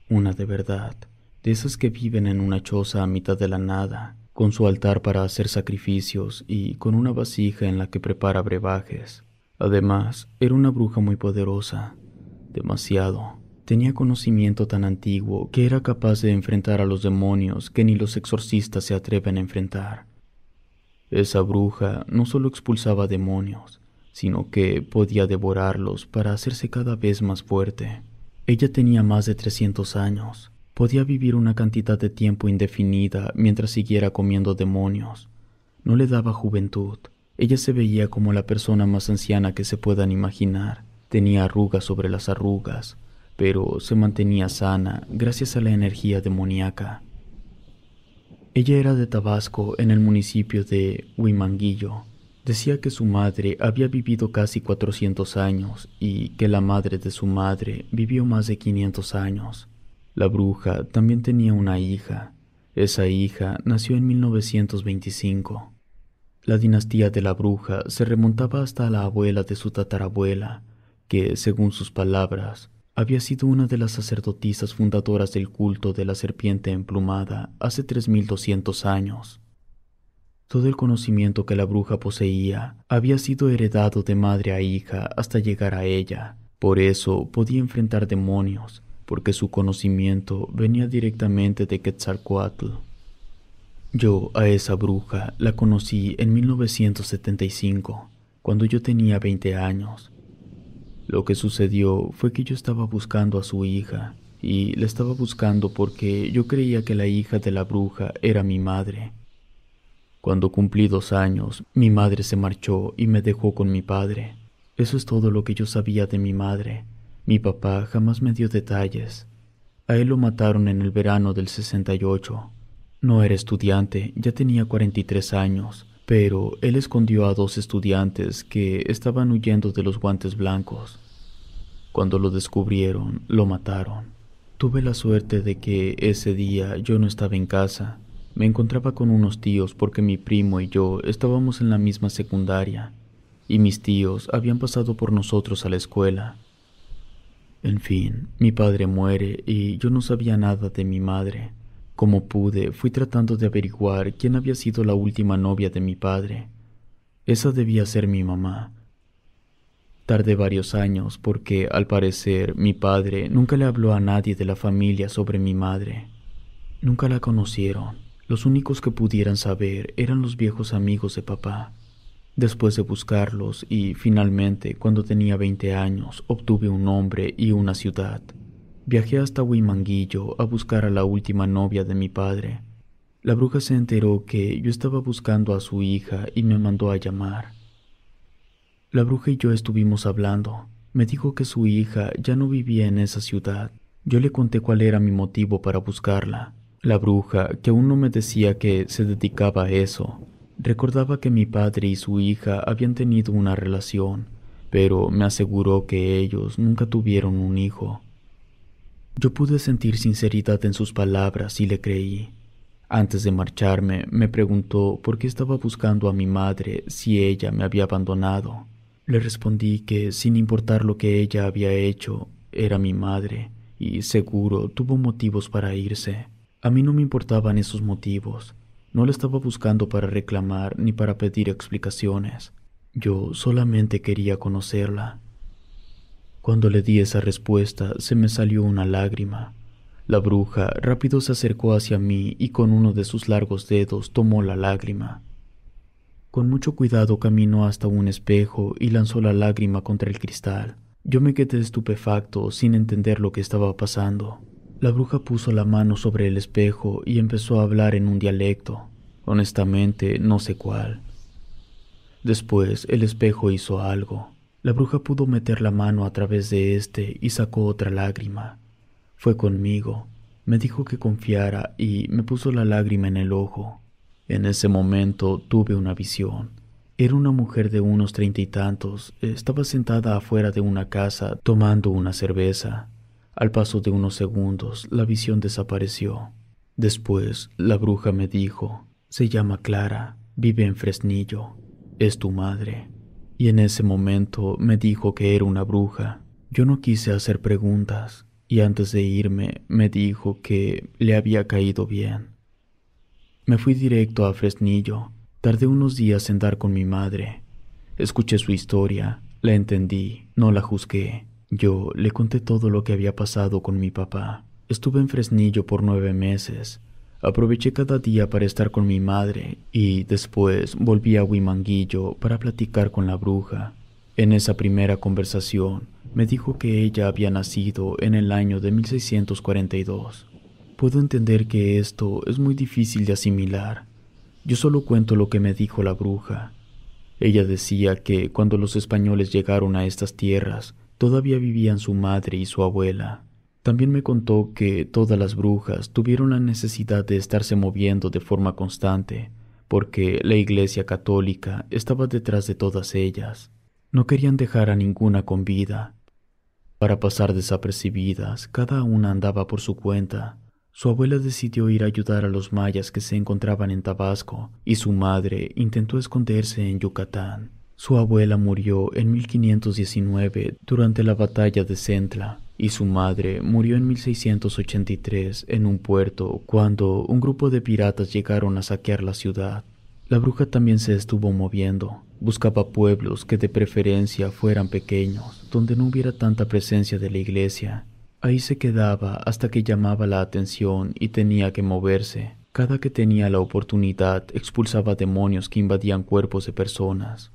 una de verdad, de esas que viven en una choza a mitad de la nada, con su altar para hacer sacrificios y con una vasija en la que prepara brebajes. Además, era una bruja muy poderosa, demasiado. Tenía conocimiento tan antiguo que era capaz de enfrentar a los demonios que ni los exorcistas se atreven a enfrentar. Esa bruja no solo expulsaba demonios, sino que podía devorarlos para hacerse cada vez más fuerte. Ella tenía más de 300 años, podía vivir una cantidad de tiempo indefinida mientras siguiera comiendo demonios. No le daba juventud, ella se veía como la persona más anciana que se puedan imaginar. Tenía arrugas sobre las arrugas, pero se mantenía sana gracias a la energía demoníaca. Ella era de Tabasco, en el municipio de Huimanguillo, Decía que su madre había vivido casi 400 años y que la madre de su madre vivió más de 500 años. La bruja también tenía una hija. Esa hija nació en 1925. La dinastía de la bruja se remontaba hasta la abuela de su tatarabuela, que, según sus palabras, había sido una de las sacerdotisas fundadoras del culto de la serpiente emplumada hace 3200 años. Todo el conocimiento que la bruja poseía había sido heredado de madre a hija hasta llegar a ella. Por eso podía enfrentar demonios, porque su conocimiento venía directamente de Quetzalcoatl. Yo a esa bruja la conocí en 1975, cuando yo tenía 20 años. Lo que sucedió fue que yo estaba buscando a su hija, y la estaba buscando porque yo creía que la hija de la bruja era mi madre, cuando cumplí dos años, mi madre se marchó y me dejó con mi padre. Eso es todo lo que yo sabía de mi madre. Mi papá jamás me dio detalles. A él lo mataron en el verano del 68. No era estudiante, ya tenía 43 años, pero él escondió a dos estudiantes que estaban huyendo de los guantes blancos. Cuando lo descubrieron, lo mataron. Tuve la suerte de que ese día yo no estaba en casa me encontraba con unos tíos porque mi primo y yo estábamos en la misma secundaria y mis tíos habían pasado por nosotros a la escuela. En fin, mi padre muere y yo no sabía nada de mi madre. Como pude, fui tratando de averiguar quién había sido la última novia de mi padre. Esa debía ser mi mamá. Tardé varios años porque, al parecer, mi padre nunca le habló a nadie de la familia sobre mi madre. Nunca la conocieron. Los únicos que pudieran saber eran los viejos amigos de papá. Después de buscarlos y finalmente, cuando tenía 20 años, obtuve un nombre y una ciudad. Viajé hasta Huimanguillo a buscar a la última novia de mi padre. La bruja se enteró que yo estaba buscando a su hija y me mandó a llamar. La bruja y yo estuvimos hablando. Me dijo que su hija ya no vivía en esa ciudad. Yo le conté cuál era mi motivo para buscarla. La bruja, que aún no me decía que se dedicaba a eso, recordaba que mi padre y su hija habían tenido una relación, pero me aseguró que ellos nunca tuvieron un hijo. Yo pude sentir sinceridad en sus palabras y le creí. Antes de marcharme, me preguntó por qué estaba buscando a mi madre si ella me había abandonado. Le respondí que, sin importar lo que ella había hecho, era mi madre y seguro tuvo motivos para irse. A mí no me importaban esos motivos. No la estaba buscando para reclamar ni para pedir explicaciones. Yo solamente quería conocerla. Cuando le di esa respuesta, se me salió una lágrima. La bruja rápido se acercó hacia mí y con uno de sus largos dedos tomó la lágrima. Con mucho cuidado caminó hasta un espejo y lanzó la lágrima contra el cristal. Yo me quedé estupefacto sin entender lo que estaba pasando. La bruja puso la mano sobre el espejo y empezó a hablar en un dialecto, honestamente no sé cuál. Después el espejo hizo algo. La bruja pudo meter la mano a través de éste y sacó otra lágrima. Fue conmigo, me dijo que confiara y me puso la lágrima en el ojo. En ese momento tuve una visión. Era una mujer de unos treinta y tantos, estaba sentada afuera de una casa tomando una cerveza. Al paso de unos segundos, la visión desapareció. Después, la bruja me dijo, se llama Clara, vive en Fresnillo, es tu madre. Y en ese momento me dijo que era una bruja. Yo no quise hacer preguntas, y antes de irme me dijo que le había caído bien. Me fui directo a Fresnillo, tardé unos días en dar con mi madre. Escuché su historia, la entendí, no la juzgué. Yo le conté todo lo que había pasado con mi papá. Estuve en Fresnillo por nueve meses. Aproveché cada día para estar con mi madre y después volví a Huimanguillo para platicar con la bruja. En esa primera conversación me dijo que ella había nacido en el año de 1642. Puedo entender que esto es muy difícil de asimilar. Yo solo cuento lo que me dijo la bruja. Ella decía que cuando los españoles llegaron a estas tierras, Todavía vivían su madre y su abuela. También me contó que todas las brujas tuvieron la necesidad de estarse moviendo de forma constante, porque la Iglesia Católica estaba detrás de todas ellas. No querían dejar a ninguna con vida. Para pasar desapercibidas, cada una andaba por su cuenta. Su abuela decidió ir a ayudar a los mayas que se encontraban en Tabasco y su madre intentó esconderse en Yucatán. Su abuela murió en 1519 durante la batalla de Centla y su madre murió en 1683 en un puerto cuando un grupo de piratas llegaron a saquear la ciudad. La bruja también se estuvo moviendo, buscaba pueblos que de preferencia fueran pequeños, donde no hubiera tanta presencia de la iglesia. Ahí se quedaba hasta que llamaba la atención y tenía que moverse. Cada que tenía la oportunidad expulsaba demonios que invadían cuerpos de personas.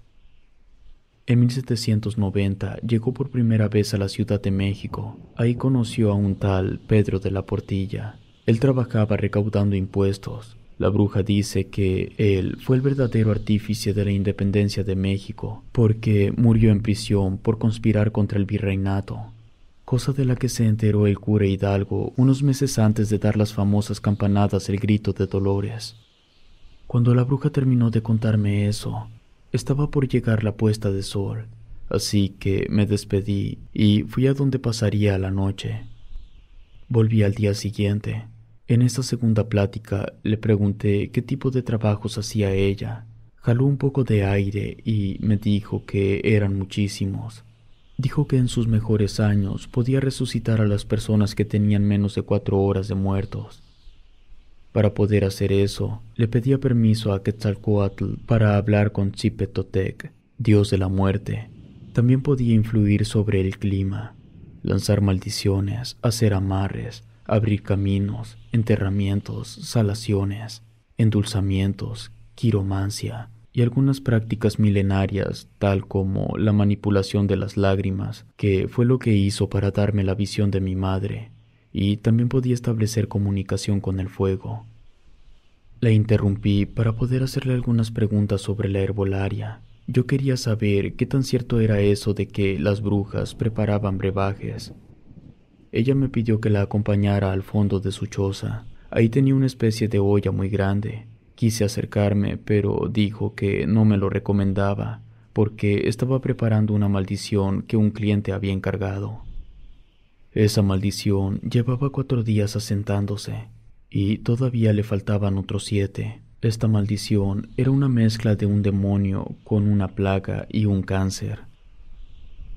En 1790 llegó por primera vez a la Ciudad de México. Ahí conoció a un tal Pedro de la Portilla. Él trabajaba recaudando impuestos. La bruja dice que él fue el verdadero artífice de la independencia de México, porque murió en prisión por conspirar contra el virreinato, cosa de la que se enteró el cura Hidalgo unos meses antes de dar las famosas campanadas el grito de Dolores. Cuando la bruja terminó de contarme eso, estaba por llegar la puesta de sol, así que me despedí y fui a donde pasaría la noche. Volví al día siguiente. En esta segunda plática le pregunté qué tipo de trabajos hacía ella. Jaló un poco de aire y me dijo que eran muchísimos. Dijo que en sus mejores años podía resucitar a las personas que tenían menos de cuatro horas de muertos. Para poder hacer eso, le pedía permiso a Quetzalcoatl para hablar con Totec, dios de la muerte. También podía influir sobre el clima, lanzar maldiciones, hacer amarres, abrir caminos, enterramientos, salaciones, endulzamientos, quiromancia y algunas prácticas milenarias, tal como la manipulación de las lágrimas, que fue lo que hizo para darme la visión de mi madre y también podía establecer comunicación con el fuego. La interrumpí para poder hacerle algunas preguntas sobre la herbolaria. Yo quería saber qué tan cierto era eso de que las brujas preparaban brebajes. Ella me pidió que la acompañara al fondo de su choza. Ahí tenía una especie de olla muy grande. Quise acercarme, pero dijo que no me lo recomendaba, porque estaba preparando una maldición que un cliente había encargado. Esa maldición llevaba cuatro días asentándose, y todavía le faltaban otros siete. Esta maldición era una mezcla de un demonio con una plaga y un cáncer.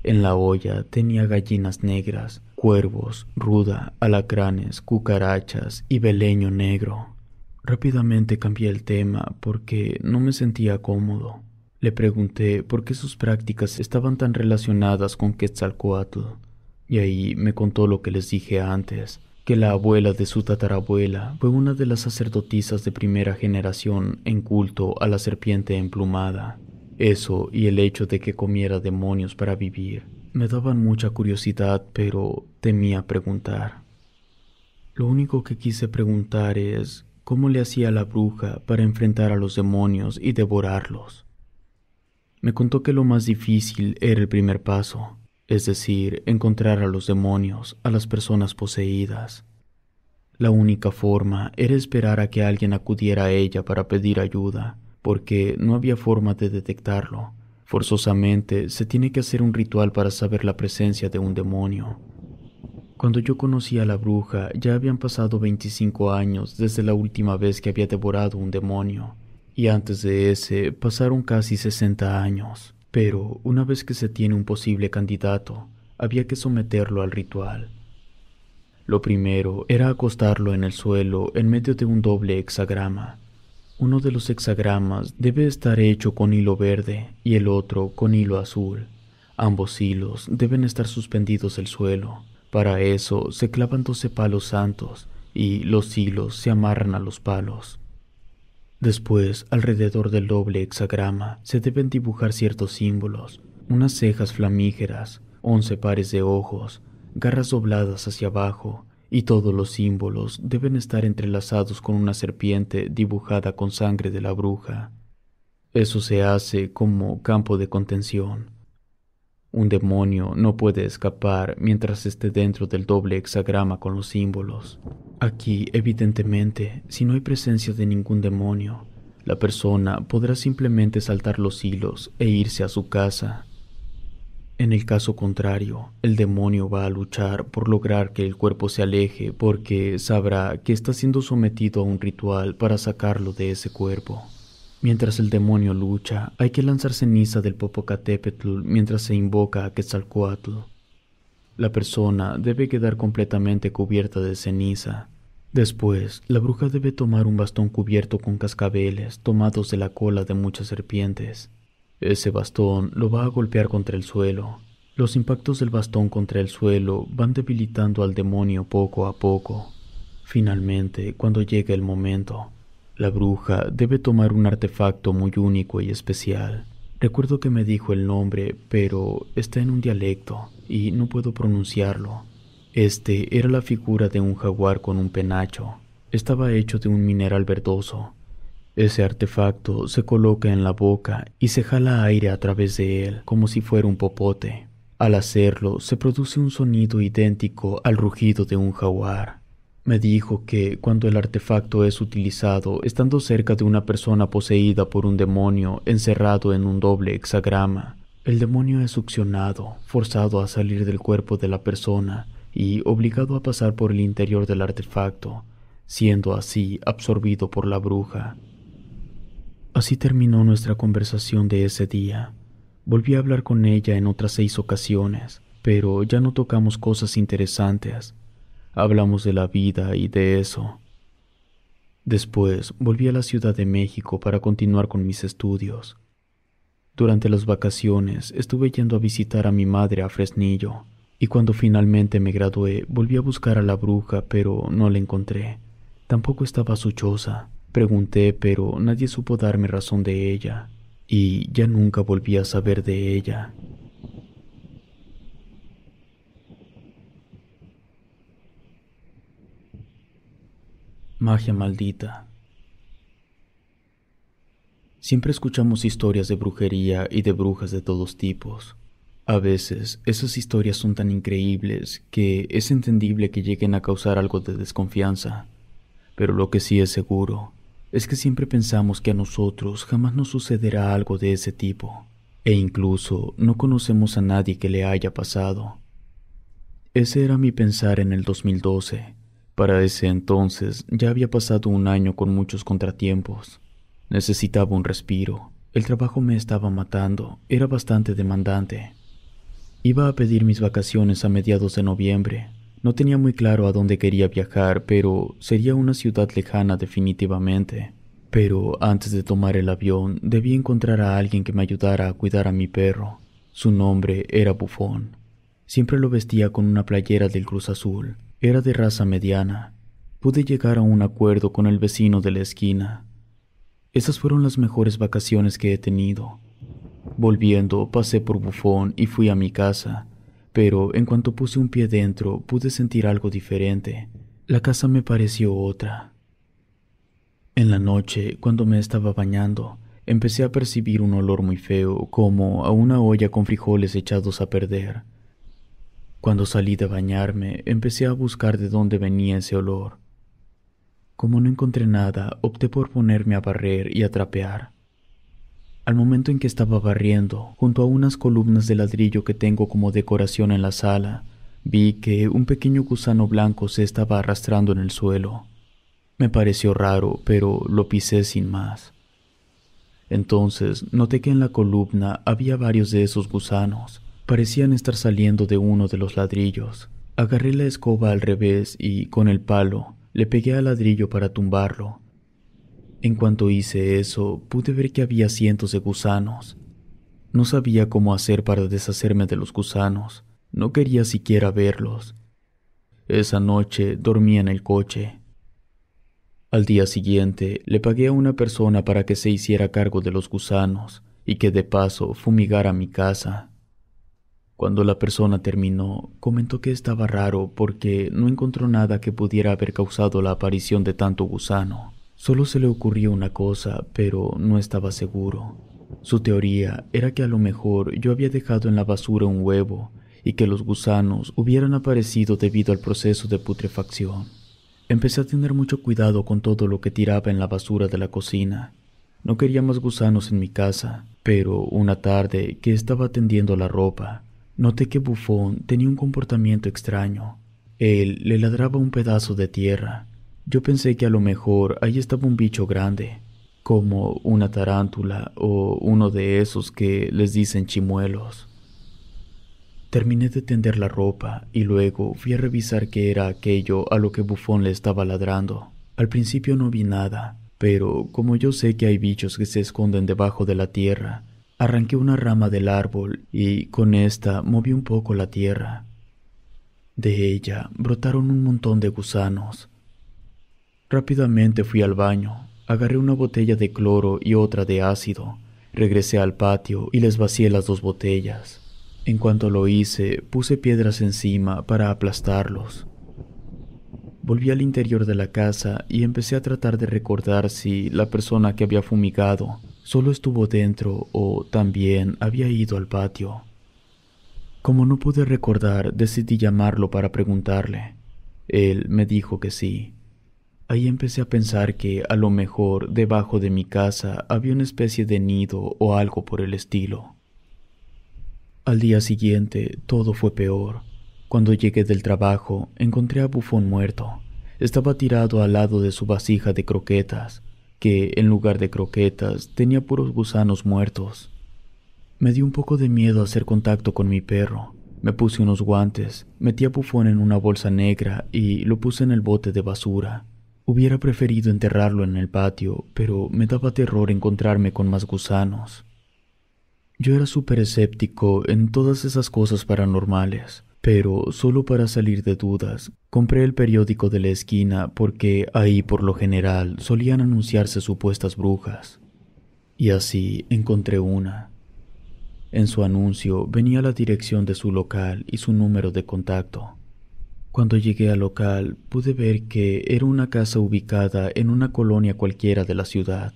En la olla tenía gallinas negras, cuervos, ruda, alacranes, cucarachas y beleño negro. Rápidamente cambié el tema porque no me sentía cómodo. Le pregunté por qué sus prácticas estaban tan relacionadas con Quetzalcoatl y ahí me contó lo que les dije antes, que la abuela de su tatarabuela fue una de las sacerdotisas de primera generación en culto a la serpiente emplumada. Eso y el hecho de que comiera demonios para vivir me daban mucha curiosidad, pero temía preguntar. Lo único que quise preguntar es cómo le hacía la bruja para enfrentar a los demonios y devorarlos. Me contó que lo más difícil era el primer paso, es decir, encontrar a los demonios, a las personas poseídas. La única forma era esperar a que alguien acudiera a ella para pedir ayuda, porque no había forma de detectarlo. Forzosamente se tiene que hacer un ritual para saber la presencia de un demonio. Cuando yo conocí a la bruja, ya habían pasado 25 años desde la última vez que había devorado un demonio, y antes de ese pasaron casi 60 años. Pero una vez que se tiene un posible candidato, había que someterlo al ritual. Lo primero era acostarlo en el suelo en medio de un doble hexagrama. Uno de los hexagramas debe estar hecho con hilo verde y el otro con hilo azul. Ambos hilos deben estar suspendidos del suelo. Para eso se clavan doce palos santos y los hilos se amarran a los palos. Después, alrededor del doble hexagrama se deben dibujar ciertos símbolos, unas cejas flamígeras, once pares de ojos, garras dobladas hacia abajo, y todos los símbolos deben estar entrelazados con una serpiente dibujada con sangre de la bruja. Eso se hace como campo de contención, un demonio no puede escapar mientras esté dentro del doble hexagrama con los símbolos. Aquí, evidentemente, si no hay presencia de ningún demonio, la persona podrá simplemente saltar los hilos e irse a su casa. En el caso contrario, el demonio va a luchar por lograr que el cuerpo se aleje porque sabrá que está siendo sometido a un ritual para sacarlo de ese cuerpo. Mientras el demonio lucha, hay que lanzar ceniza del Popocatépetl mientras se invoca a Quetzalcoatl. La persona debe quedar completamente cubierta de ceniza. Después, la bruja debe tomar un bastón cubierto con cascabeles tomados de la cola de muchas serpientes. Ese bastón lo va a golpear contra el suelo. Los impactos del bastón contra el suelo van debilitando al demonio poco a poco. Finalmente, cuando llega el momento, la bruja debe tomar un artefacto muy único y especial. Recuerdo que me dijo el nombre, pero está en un dialecto y no puedo pronunciarlo. Este era la figura de un jaguar con un penacho. Estaba hecho de un mineral verdoso. Ese artefacto se coloca en la boca y se jala aire a través de él, como si fuera un popote. Al hacerlo, se produce un sonido idéntico al rugido de un jaguar. Me dijo que cuando el artefacto es utilizado, estando cerca de una persona poseída por un demonio encerrado en un doble hexagrama, el demonio es succionado, forzado a salir del cuerpo de la persona y obligado a pasar por el interior del artefacto, siendo así absorbido por la bruja. Así terminó nuestra conversación de ese día. Volví a hablar con ella en otras seis ocasiones, pero ya no tocamos cosas interesantes Hablamos de la vida y de eso. Después volví a la Ciudad de México para continuar con mis estudios. Durante las vacaciones estuve yendo a visitar a mi madre a Fresnillo, y cuando finalmente me gradué volví a buscar a la bruja, pero no la encontré. Tampoco estaba su Pregunté, pero nadie supo darme razón de ella, y ya nunca volví a saber de ella. Magia maldita. Siempre escuchamos historias de brujería y de brujas de todos tipos. A veces esas historias son tan increíbles que es entendible que lleguen a causar algo de desconfianza. Pero lo que sí es seguro es que siempre pensamos que a nosotros jamás nos sucederá algo de ese tipo, e incluso no conocemos a nadie que le haya pasado. Ese era mi pensar en el 2012 para ese entonces ya había pasado un año con muchos contratiempos. Necesitaba un respiro. El trabajo me estaba matando, era bastante demandante. Iba a pedir mis vacaciones a mediados de noviembre. No tenía muy claro a dónde quería viajar, pero sería una ciudad lejana definitivamente. Pero antes de tomar el avión, debía encontrar a alguien que me ayudara a cuidar a mi perro. Su nombre era Bufón. Siempre lo vestía con una playera del Cruz Azul, era de raza mediana. Pude llegar a un acuerdo con el vecino de la esquina. Esas fueron las mejores vacaciones que he tenido. Volviendo, pasé por Bufón y fui a mi casa, pero en cuanto puse un pie dentro pude sentir algo diferente. La casa me pareció otra. En la noche, cuando me estaba bañando, empecé a percibir un olor muy feo, como a una olla con frijoles echados a perder. Cuando salí de bañarme, empecé a buscar de dónde venía ese olor. Como no encontré nada, opté por ponerme a barrer y a trapear. Al momento en que estaba barriendo, junto a unas columnas de ladrillo que tengo como decoración en la sala, vi que un pequeño gusano blanco se estaba arrastrando en el suelo. Me pareció raro, pero lo pisé sin más. Entonces noté que en la columna había varios de esos gusanos, Parecían estar saliendo de uno de los ladrillos. Agarré la escoba al revés y, con el palo, le pegué al ladrillo para tumbarlo. En cuanto hice eso, pude ver que había cientos de gusanos. No sabía cómo hacer para deshacerme de los gusanos. No quería siquiera verlos. Esa noche dormí en el coche. Al día siguiente le pagué a una persona para que se hiciera cargo de los gusanos y que de paso fumigara mi casa. Cuando la persona terminó, comentó que estaba raro porque no encontró nada que pudiera haber causado la aparición de tanto gusano. Solo se le ocurrió una cosa, pero no estaba seguro. Su teoría era que a lo mejor yo había dejado en la basura un huevo y que los gusanos hubieran aparecido debido al proceso de putrefacción. Empecé a tener mucho cuidado con todo lo que tiraba en la basura de la cocina. No quería más gusanos en mi casa, pero una tarde que estaba tendiendo la ropa, Noté que Bufón tenía un comportamiento extraño. Él le ladraba un pedazo de tierra. Yo pensé que a lo mejor ahí estaba un bicho grande, como una tarántula o uno de esos que les dicen chimuelos. Terminé de tender la ropa y luego fui a revisar qué era aquello a lo que Bufón le estaba ladrando. Al principio no vi nada, pero como yo sé que hay bichos que se esconden debajo de la tierra, Arranqué una rama del árbol y con esta moví un poco la tierra. De ella brotaron un montón de gusanos. Rápidamente fui al baño, agarré una botella de cloro y otra de ácido, regresé al patio y les vacié las dos botellas. En cuanto lo hice, puse piedras encima para aplastarlos. Volví al interior de la casa y empecé a tratar de recordar si la persona que había fumigado solo estuvo dentro o también había ido al patio. Como no pude recordar, decidí llamarlo para preguntarle. Él me dijo que sí. Ahí empecé a pensar que a lo mejor debajo de mi casa había una especie de nido o algo por el estilo. Al día siguiente todo fue peor. Cuando llegué del trabajo encontré a Bufón muerto. Estaba tirado al lado de su vasija de croquetas que en lugar de croquetas tenía puros gusanos muertos. Me dio un poco de miedo hacer contacto con mi perro. Me puse unos guantes, metí a Bufón en una bolsa negra y lo puse en el bote de basura. Hubiera preferido enterrarlo en el patio, pero me daba terror encontrarme con más gusanos. Yo era súper escéptico en todas esas cosas paranormales pero solo para salir de dudas, compré el periódico de la esquina porque ahí por lo general solían anunciarse supuestas brujas. Y así encontré una. En su anuncio venía la dirección de su local y su número de contacto. Cuando llegué al local pude ver que era una casa ubicada en una colonia cualquiera de la ciudad.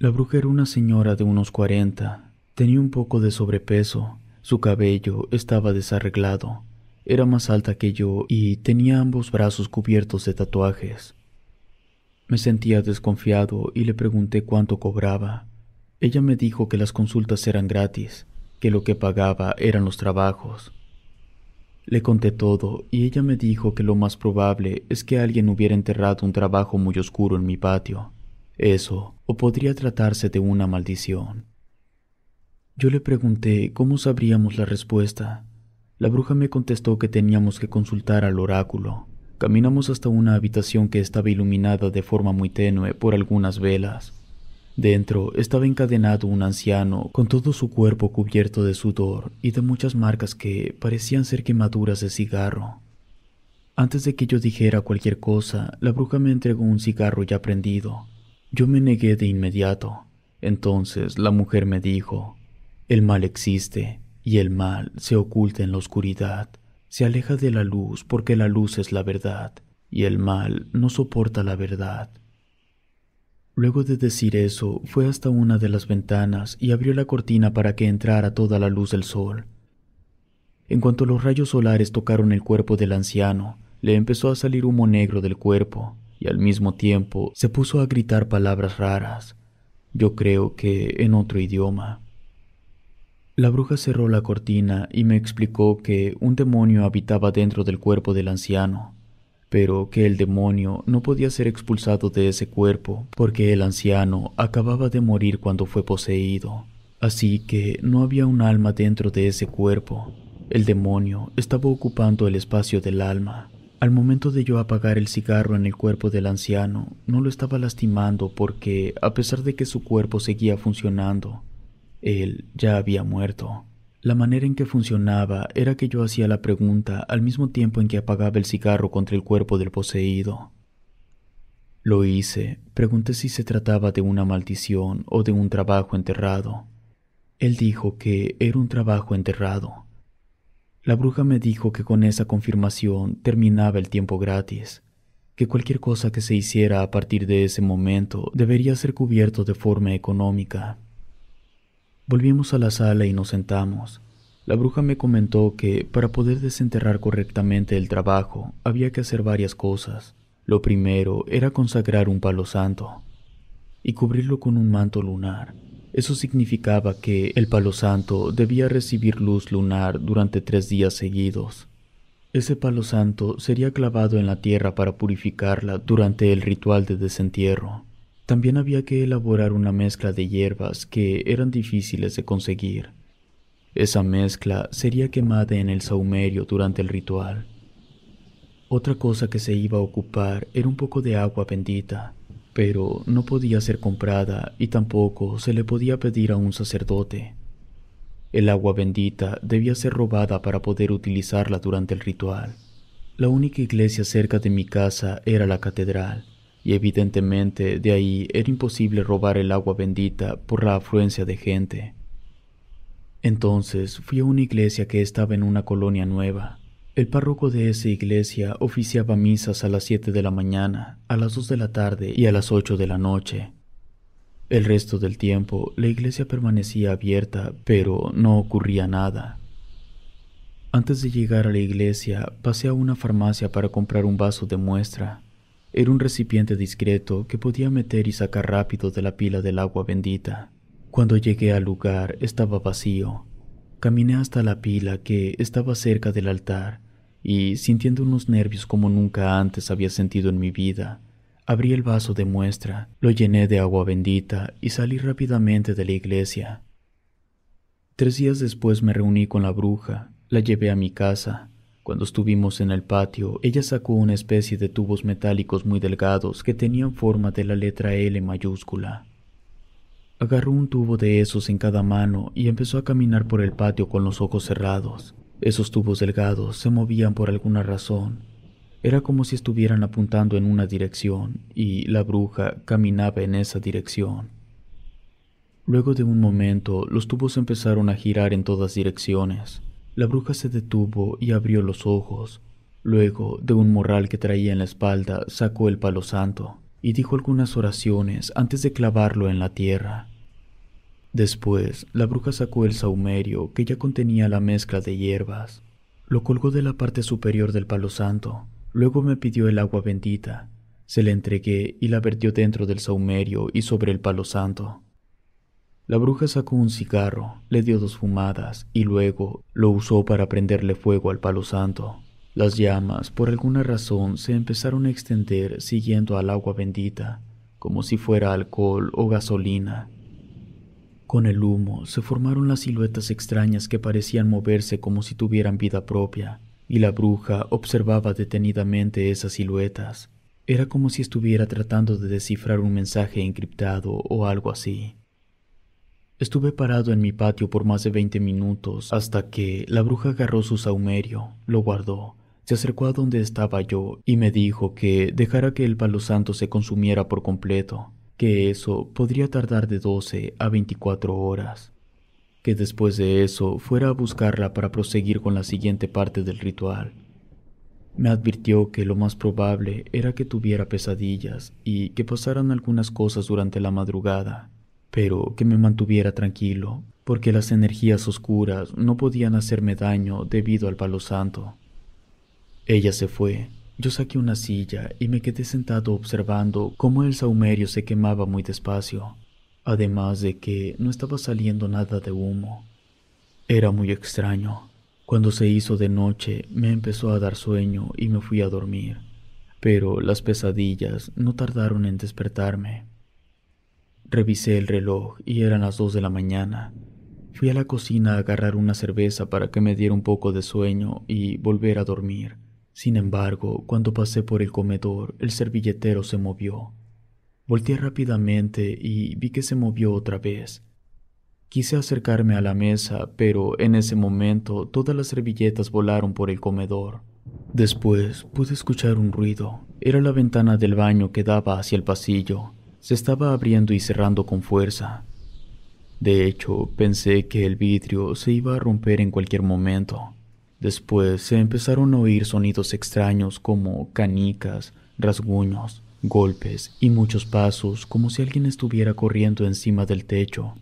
La bruja era una señora de unos 40, tenía un poco de sobrepeso su cabello estaba desarreglado, era más alta que yo y tenía ambos brazos cubiertos de tatuajes. Me sentía desconfiado y le pregunté cuánto cobraba. Ella me dijo que las consultas eran gratis, que lo que pagaba eran los trabajos. Le conté todo y ella me dijo que lo más probable es que alguien hubiera enterrado un trabajo muy oscuro en mi patio. Eso, o podría tratarse de una maldición. Yo le pregunté cómo sabríamos la respuesta. La bruja me contestó que teníamos que consultar al oráculo. Caminamos hasta una habitación que estaba iluminada de forma muy tenue por algunas velas. Dentro estaba encadenado un anciano con todo su cuerpo cubierto de sudor y de muchas marcas que parecían ser quemaduras de cigarro. Antes de que yo dijera cualquier cosa, la bruja me entregó un cigarro ya prendido. Yo me negué de inmediato. Entonces la mujer me dijo, el mal existe y el mal se oculta en la oscuridad, se aleja de la luz porque la luz es la verdad y el mal no soporta la verdad. Luego de decir eso, fue hasta una de las ventanas y abrió la cortina para que entrara toda la luz del sol. En cuanto los rayos solares tocaron el cuerpo del anciano, le empezó a salir humo negro del cuerpo y al mismo tiempo se puso a gritar palabras raras, yo creo que en otro idioma. La bruja cerró la cortina y me explicó que un demonio habitaba dentro del cuerpo del anciano, pero que el demonio no podía ser expulsado de ese cuerpo porque el anciano acababa de morir cuando fue poseído, así que no había un alma dentro de ese cuerpo. El demonio estaba ocupando el espacio del alma. Al momento de yo apagar el cigarro en el cuerpo del anciano, no lo estaba lastimando porque, a pesar de que su cuerpo seguía funcionando, él ya había muerto. La manera en que funcionaba era que yo hacía la pregunta al mismo tiempo en que apagaba el cigarro contra el cuerpo del poseído. Lo hice, pregunté si se trataba de una maldición o de un trabajo enterrado. Él dijo que era un trabajo enterrado. La bruja me dijo que con esa confirmación terminaba el tiempo gratis, que cualquier cosa que se hiciera a partir de ese momento debería ser cubierto de forma económica. Volvimos a la sala y nos sentamos. La bruja me comentó que para poder desenterrar correctamente el trabajo había que hacer varias cosas. Lo primero era consagrar un palo santo y cubrirlo con un manto lunar. Eso significaba que el palo santo debía recibir luz lunar durante tres días seguidos. Ese palo santo sería clavado en la tierra para purificarla durante el ritual de desentierro. También había que elaborar una mezcla de hierbas que eran difíciles de conseguir. Esa mezcla sería quemada en el saumerio durante el ritual. Otra cosa que se iba a ocupar era un poco de agua bendita, pero no podía ser comprada y tampoco se le podía pedir a un sacerdote. El agua bendita debía ser robada para poder utilizarla durante el ritual. La única iglesia cerca de mi casa era la catedral, y evidentemente de ahí era imposible robar el agua bendita por la afluencia de gente. Entonces fui a una iglesia que estaba en una colonia nueva. El párroco de esa iglesia oficiaba misas a las 7 de la mañana, a las 2 de la tarde y a las 8 de la noche. El resto del tiempo la iglesia permanecía abierta, pero no ocurría nada. Antes de llegar a la iglesia, pasé a una farmacia para comprar un vaso de muestra. Era un recipiente discreto que podía meter y sacar rápido de la pila del agua bendita. Cuando llegué al lugar estaba vacío. Caminé hasta la pila que estaba cerca del altar y, sintiendo unos nervios como nunca antes había sentido en mi vida, abrí el vaso de muestra, lo llené de agua bendita y salí rápidamente de la iglesia. Tres días después me reuní con la bruja, la llevé a mi casa cuando estuvimos en el patio, ella sacó una especie de tubos metálicos muy delgados que tenían forma de la letra L mayúscula. Agarró un tubo de esos en cada mano y empezó a caminar por el patio con los ojos cerrados. Esos tubos delgados se movían por alguna razón. Era como si estuvieran apuntando en una dirección y la bruja caminaba en esa dirección. Luego de un momento, los tubos empezaron a girar en todas direcciones. La bruja se detuvo y abrió los ojos. Luego, de un morral que traía en la espalda, sacó el palo santo y dijo algunas oraciones antes de clavarlo en la tierra. Después, la bruja sacó el saumerio que ya contenía la mezcla de hierbas, lo colgó de la parte superior del palo santo, luego me pidió el agua bendita, se la entregué y la vertió dentro del saumerio y sobre el palo santo. La bruja sacó un cigarro, le dio dos fumadas y luego lo usó para prenderle fuego al palo santo. Las llamas, por alguna razón, se empezaron a extender siguiendo al agua bendita, como si fuera alcohol o gasolina. Con el humo se formaron las siluetas extrañas que parecían moverse como si tuvieran vida propia, y la bruja observaba detenidamente esas siluetas. Era como si estuviera tratando de descifrar un mensaje encriptado o algo así. Estuve parado en mi patio por más de veinte minutos hasta que la bruja agarró su saumerio, lo guardó, se acercó a donde estaba yo y me dijo que dejara que el palo santo se consumiera por completo, que eso podría tardar de doce a 24 horas, que después de eso fuera a buscarla para proseguir con la siguiente parte del ritual. Me advirtió que lo más probable era que tuviera pesadillas y que pasaran algunas cosas durante la madrugada, pero que me mantuviera tranquilo, porque las energías oscuras no podían hacerme daño debido al palo santo. Ella se fue. Yo saqué una silla y me quedé sentado observando cómo el saumerio se quemaba muy despacio, además de que no estaba saliendo nada de humo. Era muy extraño. Cuando se hizo de noche me empezó a dar sueño y me fui a dormir, pero las pesadillas no tardaron en despertarme. Revisé el reloj y eran las dos de la mañana. Fui a la cocina a agarrar una cerveza para que me diera un poco de sueño y volver a dormir. Sin embargo, cuando pasé por el comedor, el servilletero se movió. Volté rápidamente y vi que se movió otra vez. Quise acercarme a la mesa, pero en ese momento todas las servilletas volaron por el comedor. Después pude escuchar un ruido. Era la ventana del baño que daba hacia el pasillo se estaba abriendo y cerrando con fuerza. De hecho, pensé que el vidrio se iba a romper en cualquier momento. Después se empezaron a oír sonidos extraños como canicas, rasguños, golpes y muchos pasos como si alguien estuviera corriendo encima del techo.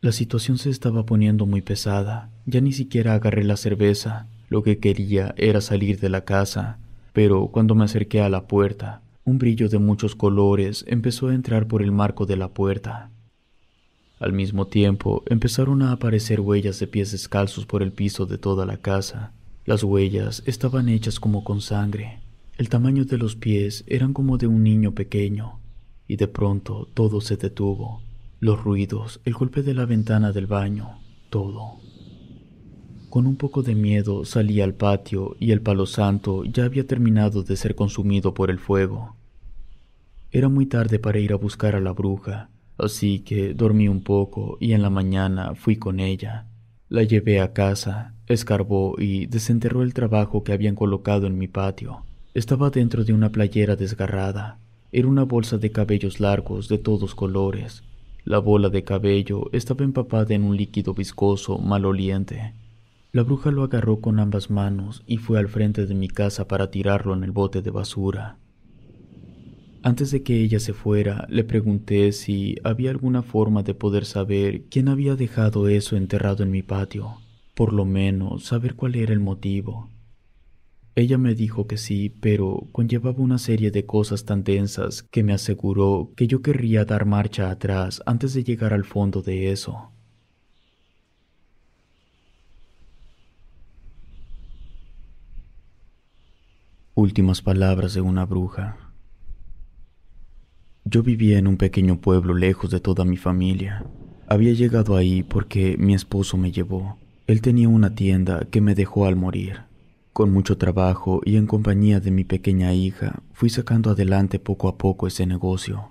La situación se estaba poniendo muy pesada, ya ni siquiera agarré la cerveza, lo que quería era salir de la casa, pero cuando me acerqué a la puerta, un brillo de muchos colores empezó a entrar por el marco de la puerta. Al mismo tiempo empezaron a aparecer huellas de pies descalzos por el piso de toda la casa. Las huellas estaban hechas como con sangre. El tamaño de los pies eran como de un niño pequeño. Y de pronto todo se detuvo. Los ruidos, el golpe de la ventana del baño, todo. Con un poco de miedo salí al patio y el palo santo ya había terminado de ser consumido por el fuego. Era muy tarde para ir a buscar a la bruja, así que dormí un poco y en la mañana fui con ella. La llevé a casa, escarbó y desenterró el trabajo que habían colocado en mi patio. Estaba dentro de una playera desgarrada. Era una bolsa de cabellos largos de todos colores. La bola de cabello estaba empapada en un líquido viscoso maloliente. La bruja lo agarró con ambas manos y fue al frente de mi casa para tirarlo en el bote de basura. Antes de que ella se fuera, le pregunté si había alguna forma de poder saber quién había dejado eso enterrado en mi patio, por lo menos saber cuál era el motivo. Ella me dijo que sí, pero conllevaba una serie de cosas tan densas que me aseguró que yo querría dar marcha atrás antes de llegar al fondo de eso. Últimas palabras de una bruja. Yo vivía en un pequeño pueblo lejos de toda mi familia. Había llegado ahí porque mi esposo me llevó. Él tenía una tienda que me dejó al morir. Con mucho trabajo y en compañía de mi pequeña hija, fui sacando adelante poco a poco ese negocio.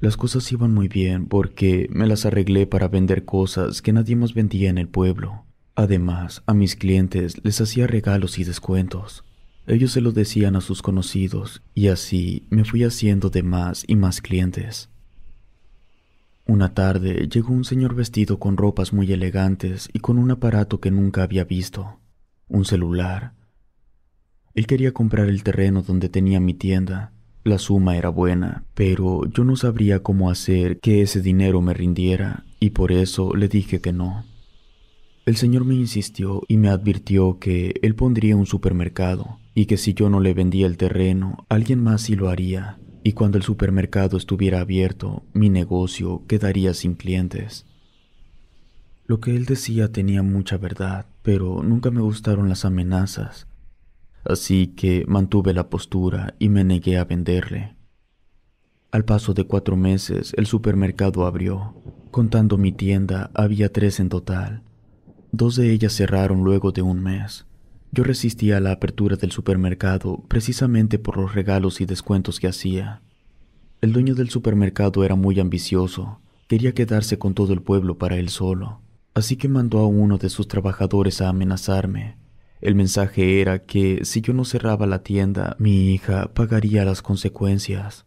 Las cosas iban muy bien porque me las arreglé para vender cosas que nadie más vendía en el pueblo. Además, a mis clientes les hacía regalos y descuentos. Ellos se lo decían a sus conocidos y así me fui haciendo de más y más clientes. Una tarde llegó un señor vestido con ropas muy elegantes y con un aparato que nunca había visto, un celular. Él quería comprar el terreno donde tenía mi tienda. La suma era buena, pero yo no sabría cómo hacer que ese dinero me rindiera y por eso le dije que no. El señor me insistió y me advirtió que él pondría un supermercado, y que si yo no le vendía el terreno, alguien más sí lo haría, y cuando el supermercado estuviera abierto, mi negocio quedaría sin clientes. Lo que él decía tenía mucha verdad, pero nunca me gustaron las amenazas, así que mantuve la postura y me negué a venderle. Al paso de cuatro meses, el supermercado abrió. Contando mi tienda, había tres en total. Dos de ellas cerraron luego de un mes. Yo resistía a la apertura del supermercado precisamente por los regalos y descuentos que hacía. El dueño del supermercado era muy ambicioso, quería quedarse con todo el pueblo para él solo, así que mandó a uno de sus trabajadores a amenazarme. El mensaje era que si yo no cerraba la tienda, mi hija pagaría las consecuencias.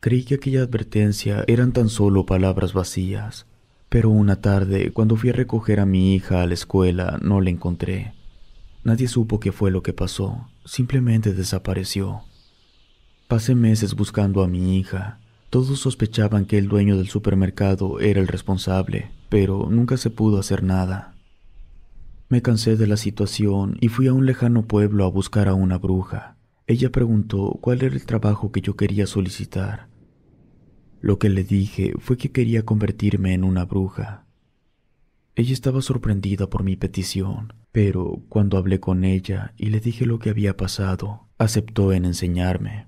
Creí que aquella advertencia eran tan solo palabras vacías, pero una tarde, cuando fui a recoger a mi hija a la escuela, no la encontré. Nadie supo qué fue lo que pasó, simplemente desapareció. Pasé meses buscando a mi hija. Todos sospechaban que el dueño del supermercado era el responsable, pero nunca se pudo hacer nada. Me cansé de la situación y fui a un lejano pueblo a buscar a una bruja. Ella preguntó cuál era el trabajo que yo quería solicitar. Lo que le dije fue que quería convertirme en una bruja. Ella estaba sorprendida por mi petición, pero cuando hablé con ella y le dije lo que había pasado, aceptó en enseñarme.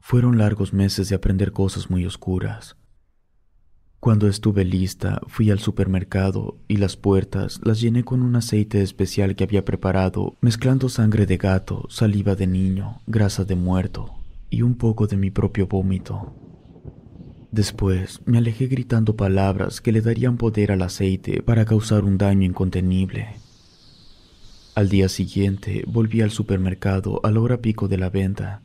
Fueron largos meses de aprender cosas muy oscuras. Cuando estuve lista, fui al supermercado y las puertas las llené con un aceite especial que había preparado, mezclando sangre de gato, saliva de niño, grasa de muerto y un poco de mi propio vómito. Después me alejé gritando palabras que le darían poder al aceite para causar un daño incontenible. Al día siguiente volví al supermercado a la hora pico de la venta.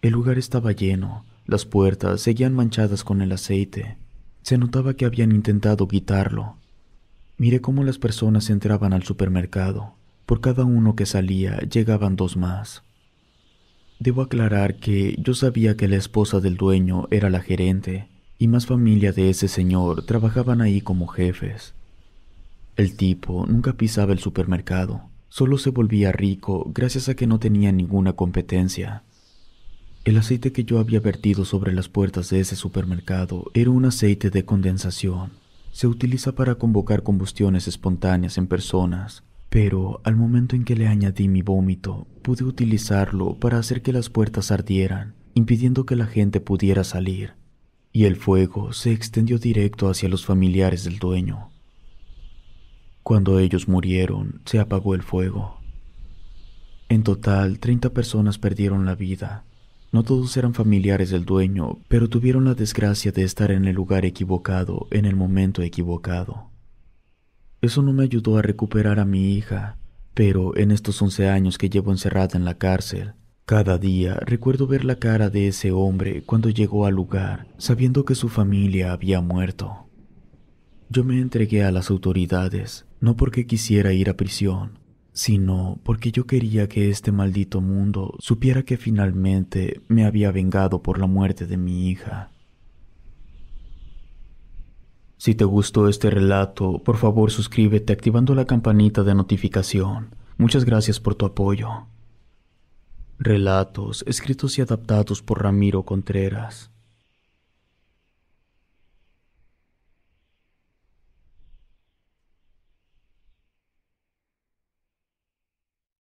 El lugar estaba lleno, las puertas seguían manchadas con el aceite. Se notaba que habían intentado quitarlo. Miré cómo las personas entraban al supermercado. Por cada uno que salía llegaban dos más. Debo aclarar que yo sabía que la esposa del dueño era la gerente y más familia de ese señor trabajaban ahí como jefes. El tipo nunca pisaba el supermercado, solo se volvía rico gracias a que no tenía ninguna competencia. El aceite que yo había vertido sobre las puertas de ese supermercado era un aceite de condensación. Se utiliza para convocar combustiones espontáneas en personas, pero al momento en que le añadí mi vómito, pude utilizarlo para hacer que las puertas ardieran, impidiendo que la gente pudiera salir, y el fuego se extendió directo hacia los familiares del dueño. Cuando ellos murieron, se apagó el fuego. En total, 30 personas perdieron la vida. No todos eran familiares del dueño, pero tuvieron la desgracia de estar en el lugar equivocado, en el momento equivocado. Eso no me ayudó a recuperar a mi hija, pero en estos 11 años que llevo encerrada en la cárcel, cada día recuerdo ver la cara de ese hombre cuando llegó al lugar, sabiendo que su familia había muerto. Yo me entregué a las autoridades, no porque quisiera ir a prisión, sino porque yo quería que este maldito mundo supiera que finalmente me había vengado por la muerte de mi hija. Si te gustó este relato, por favor suscríbete activando la campanita de notificación. Muchas gracias por tu apoyo. Relatos escritos y adaptados por Ramiro Contreras.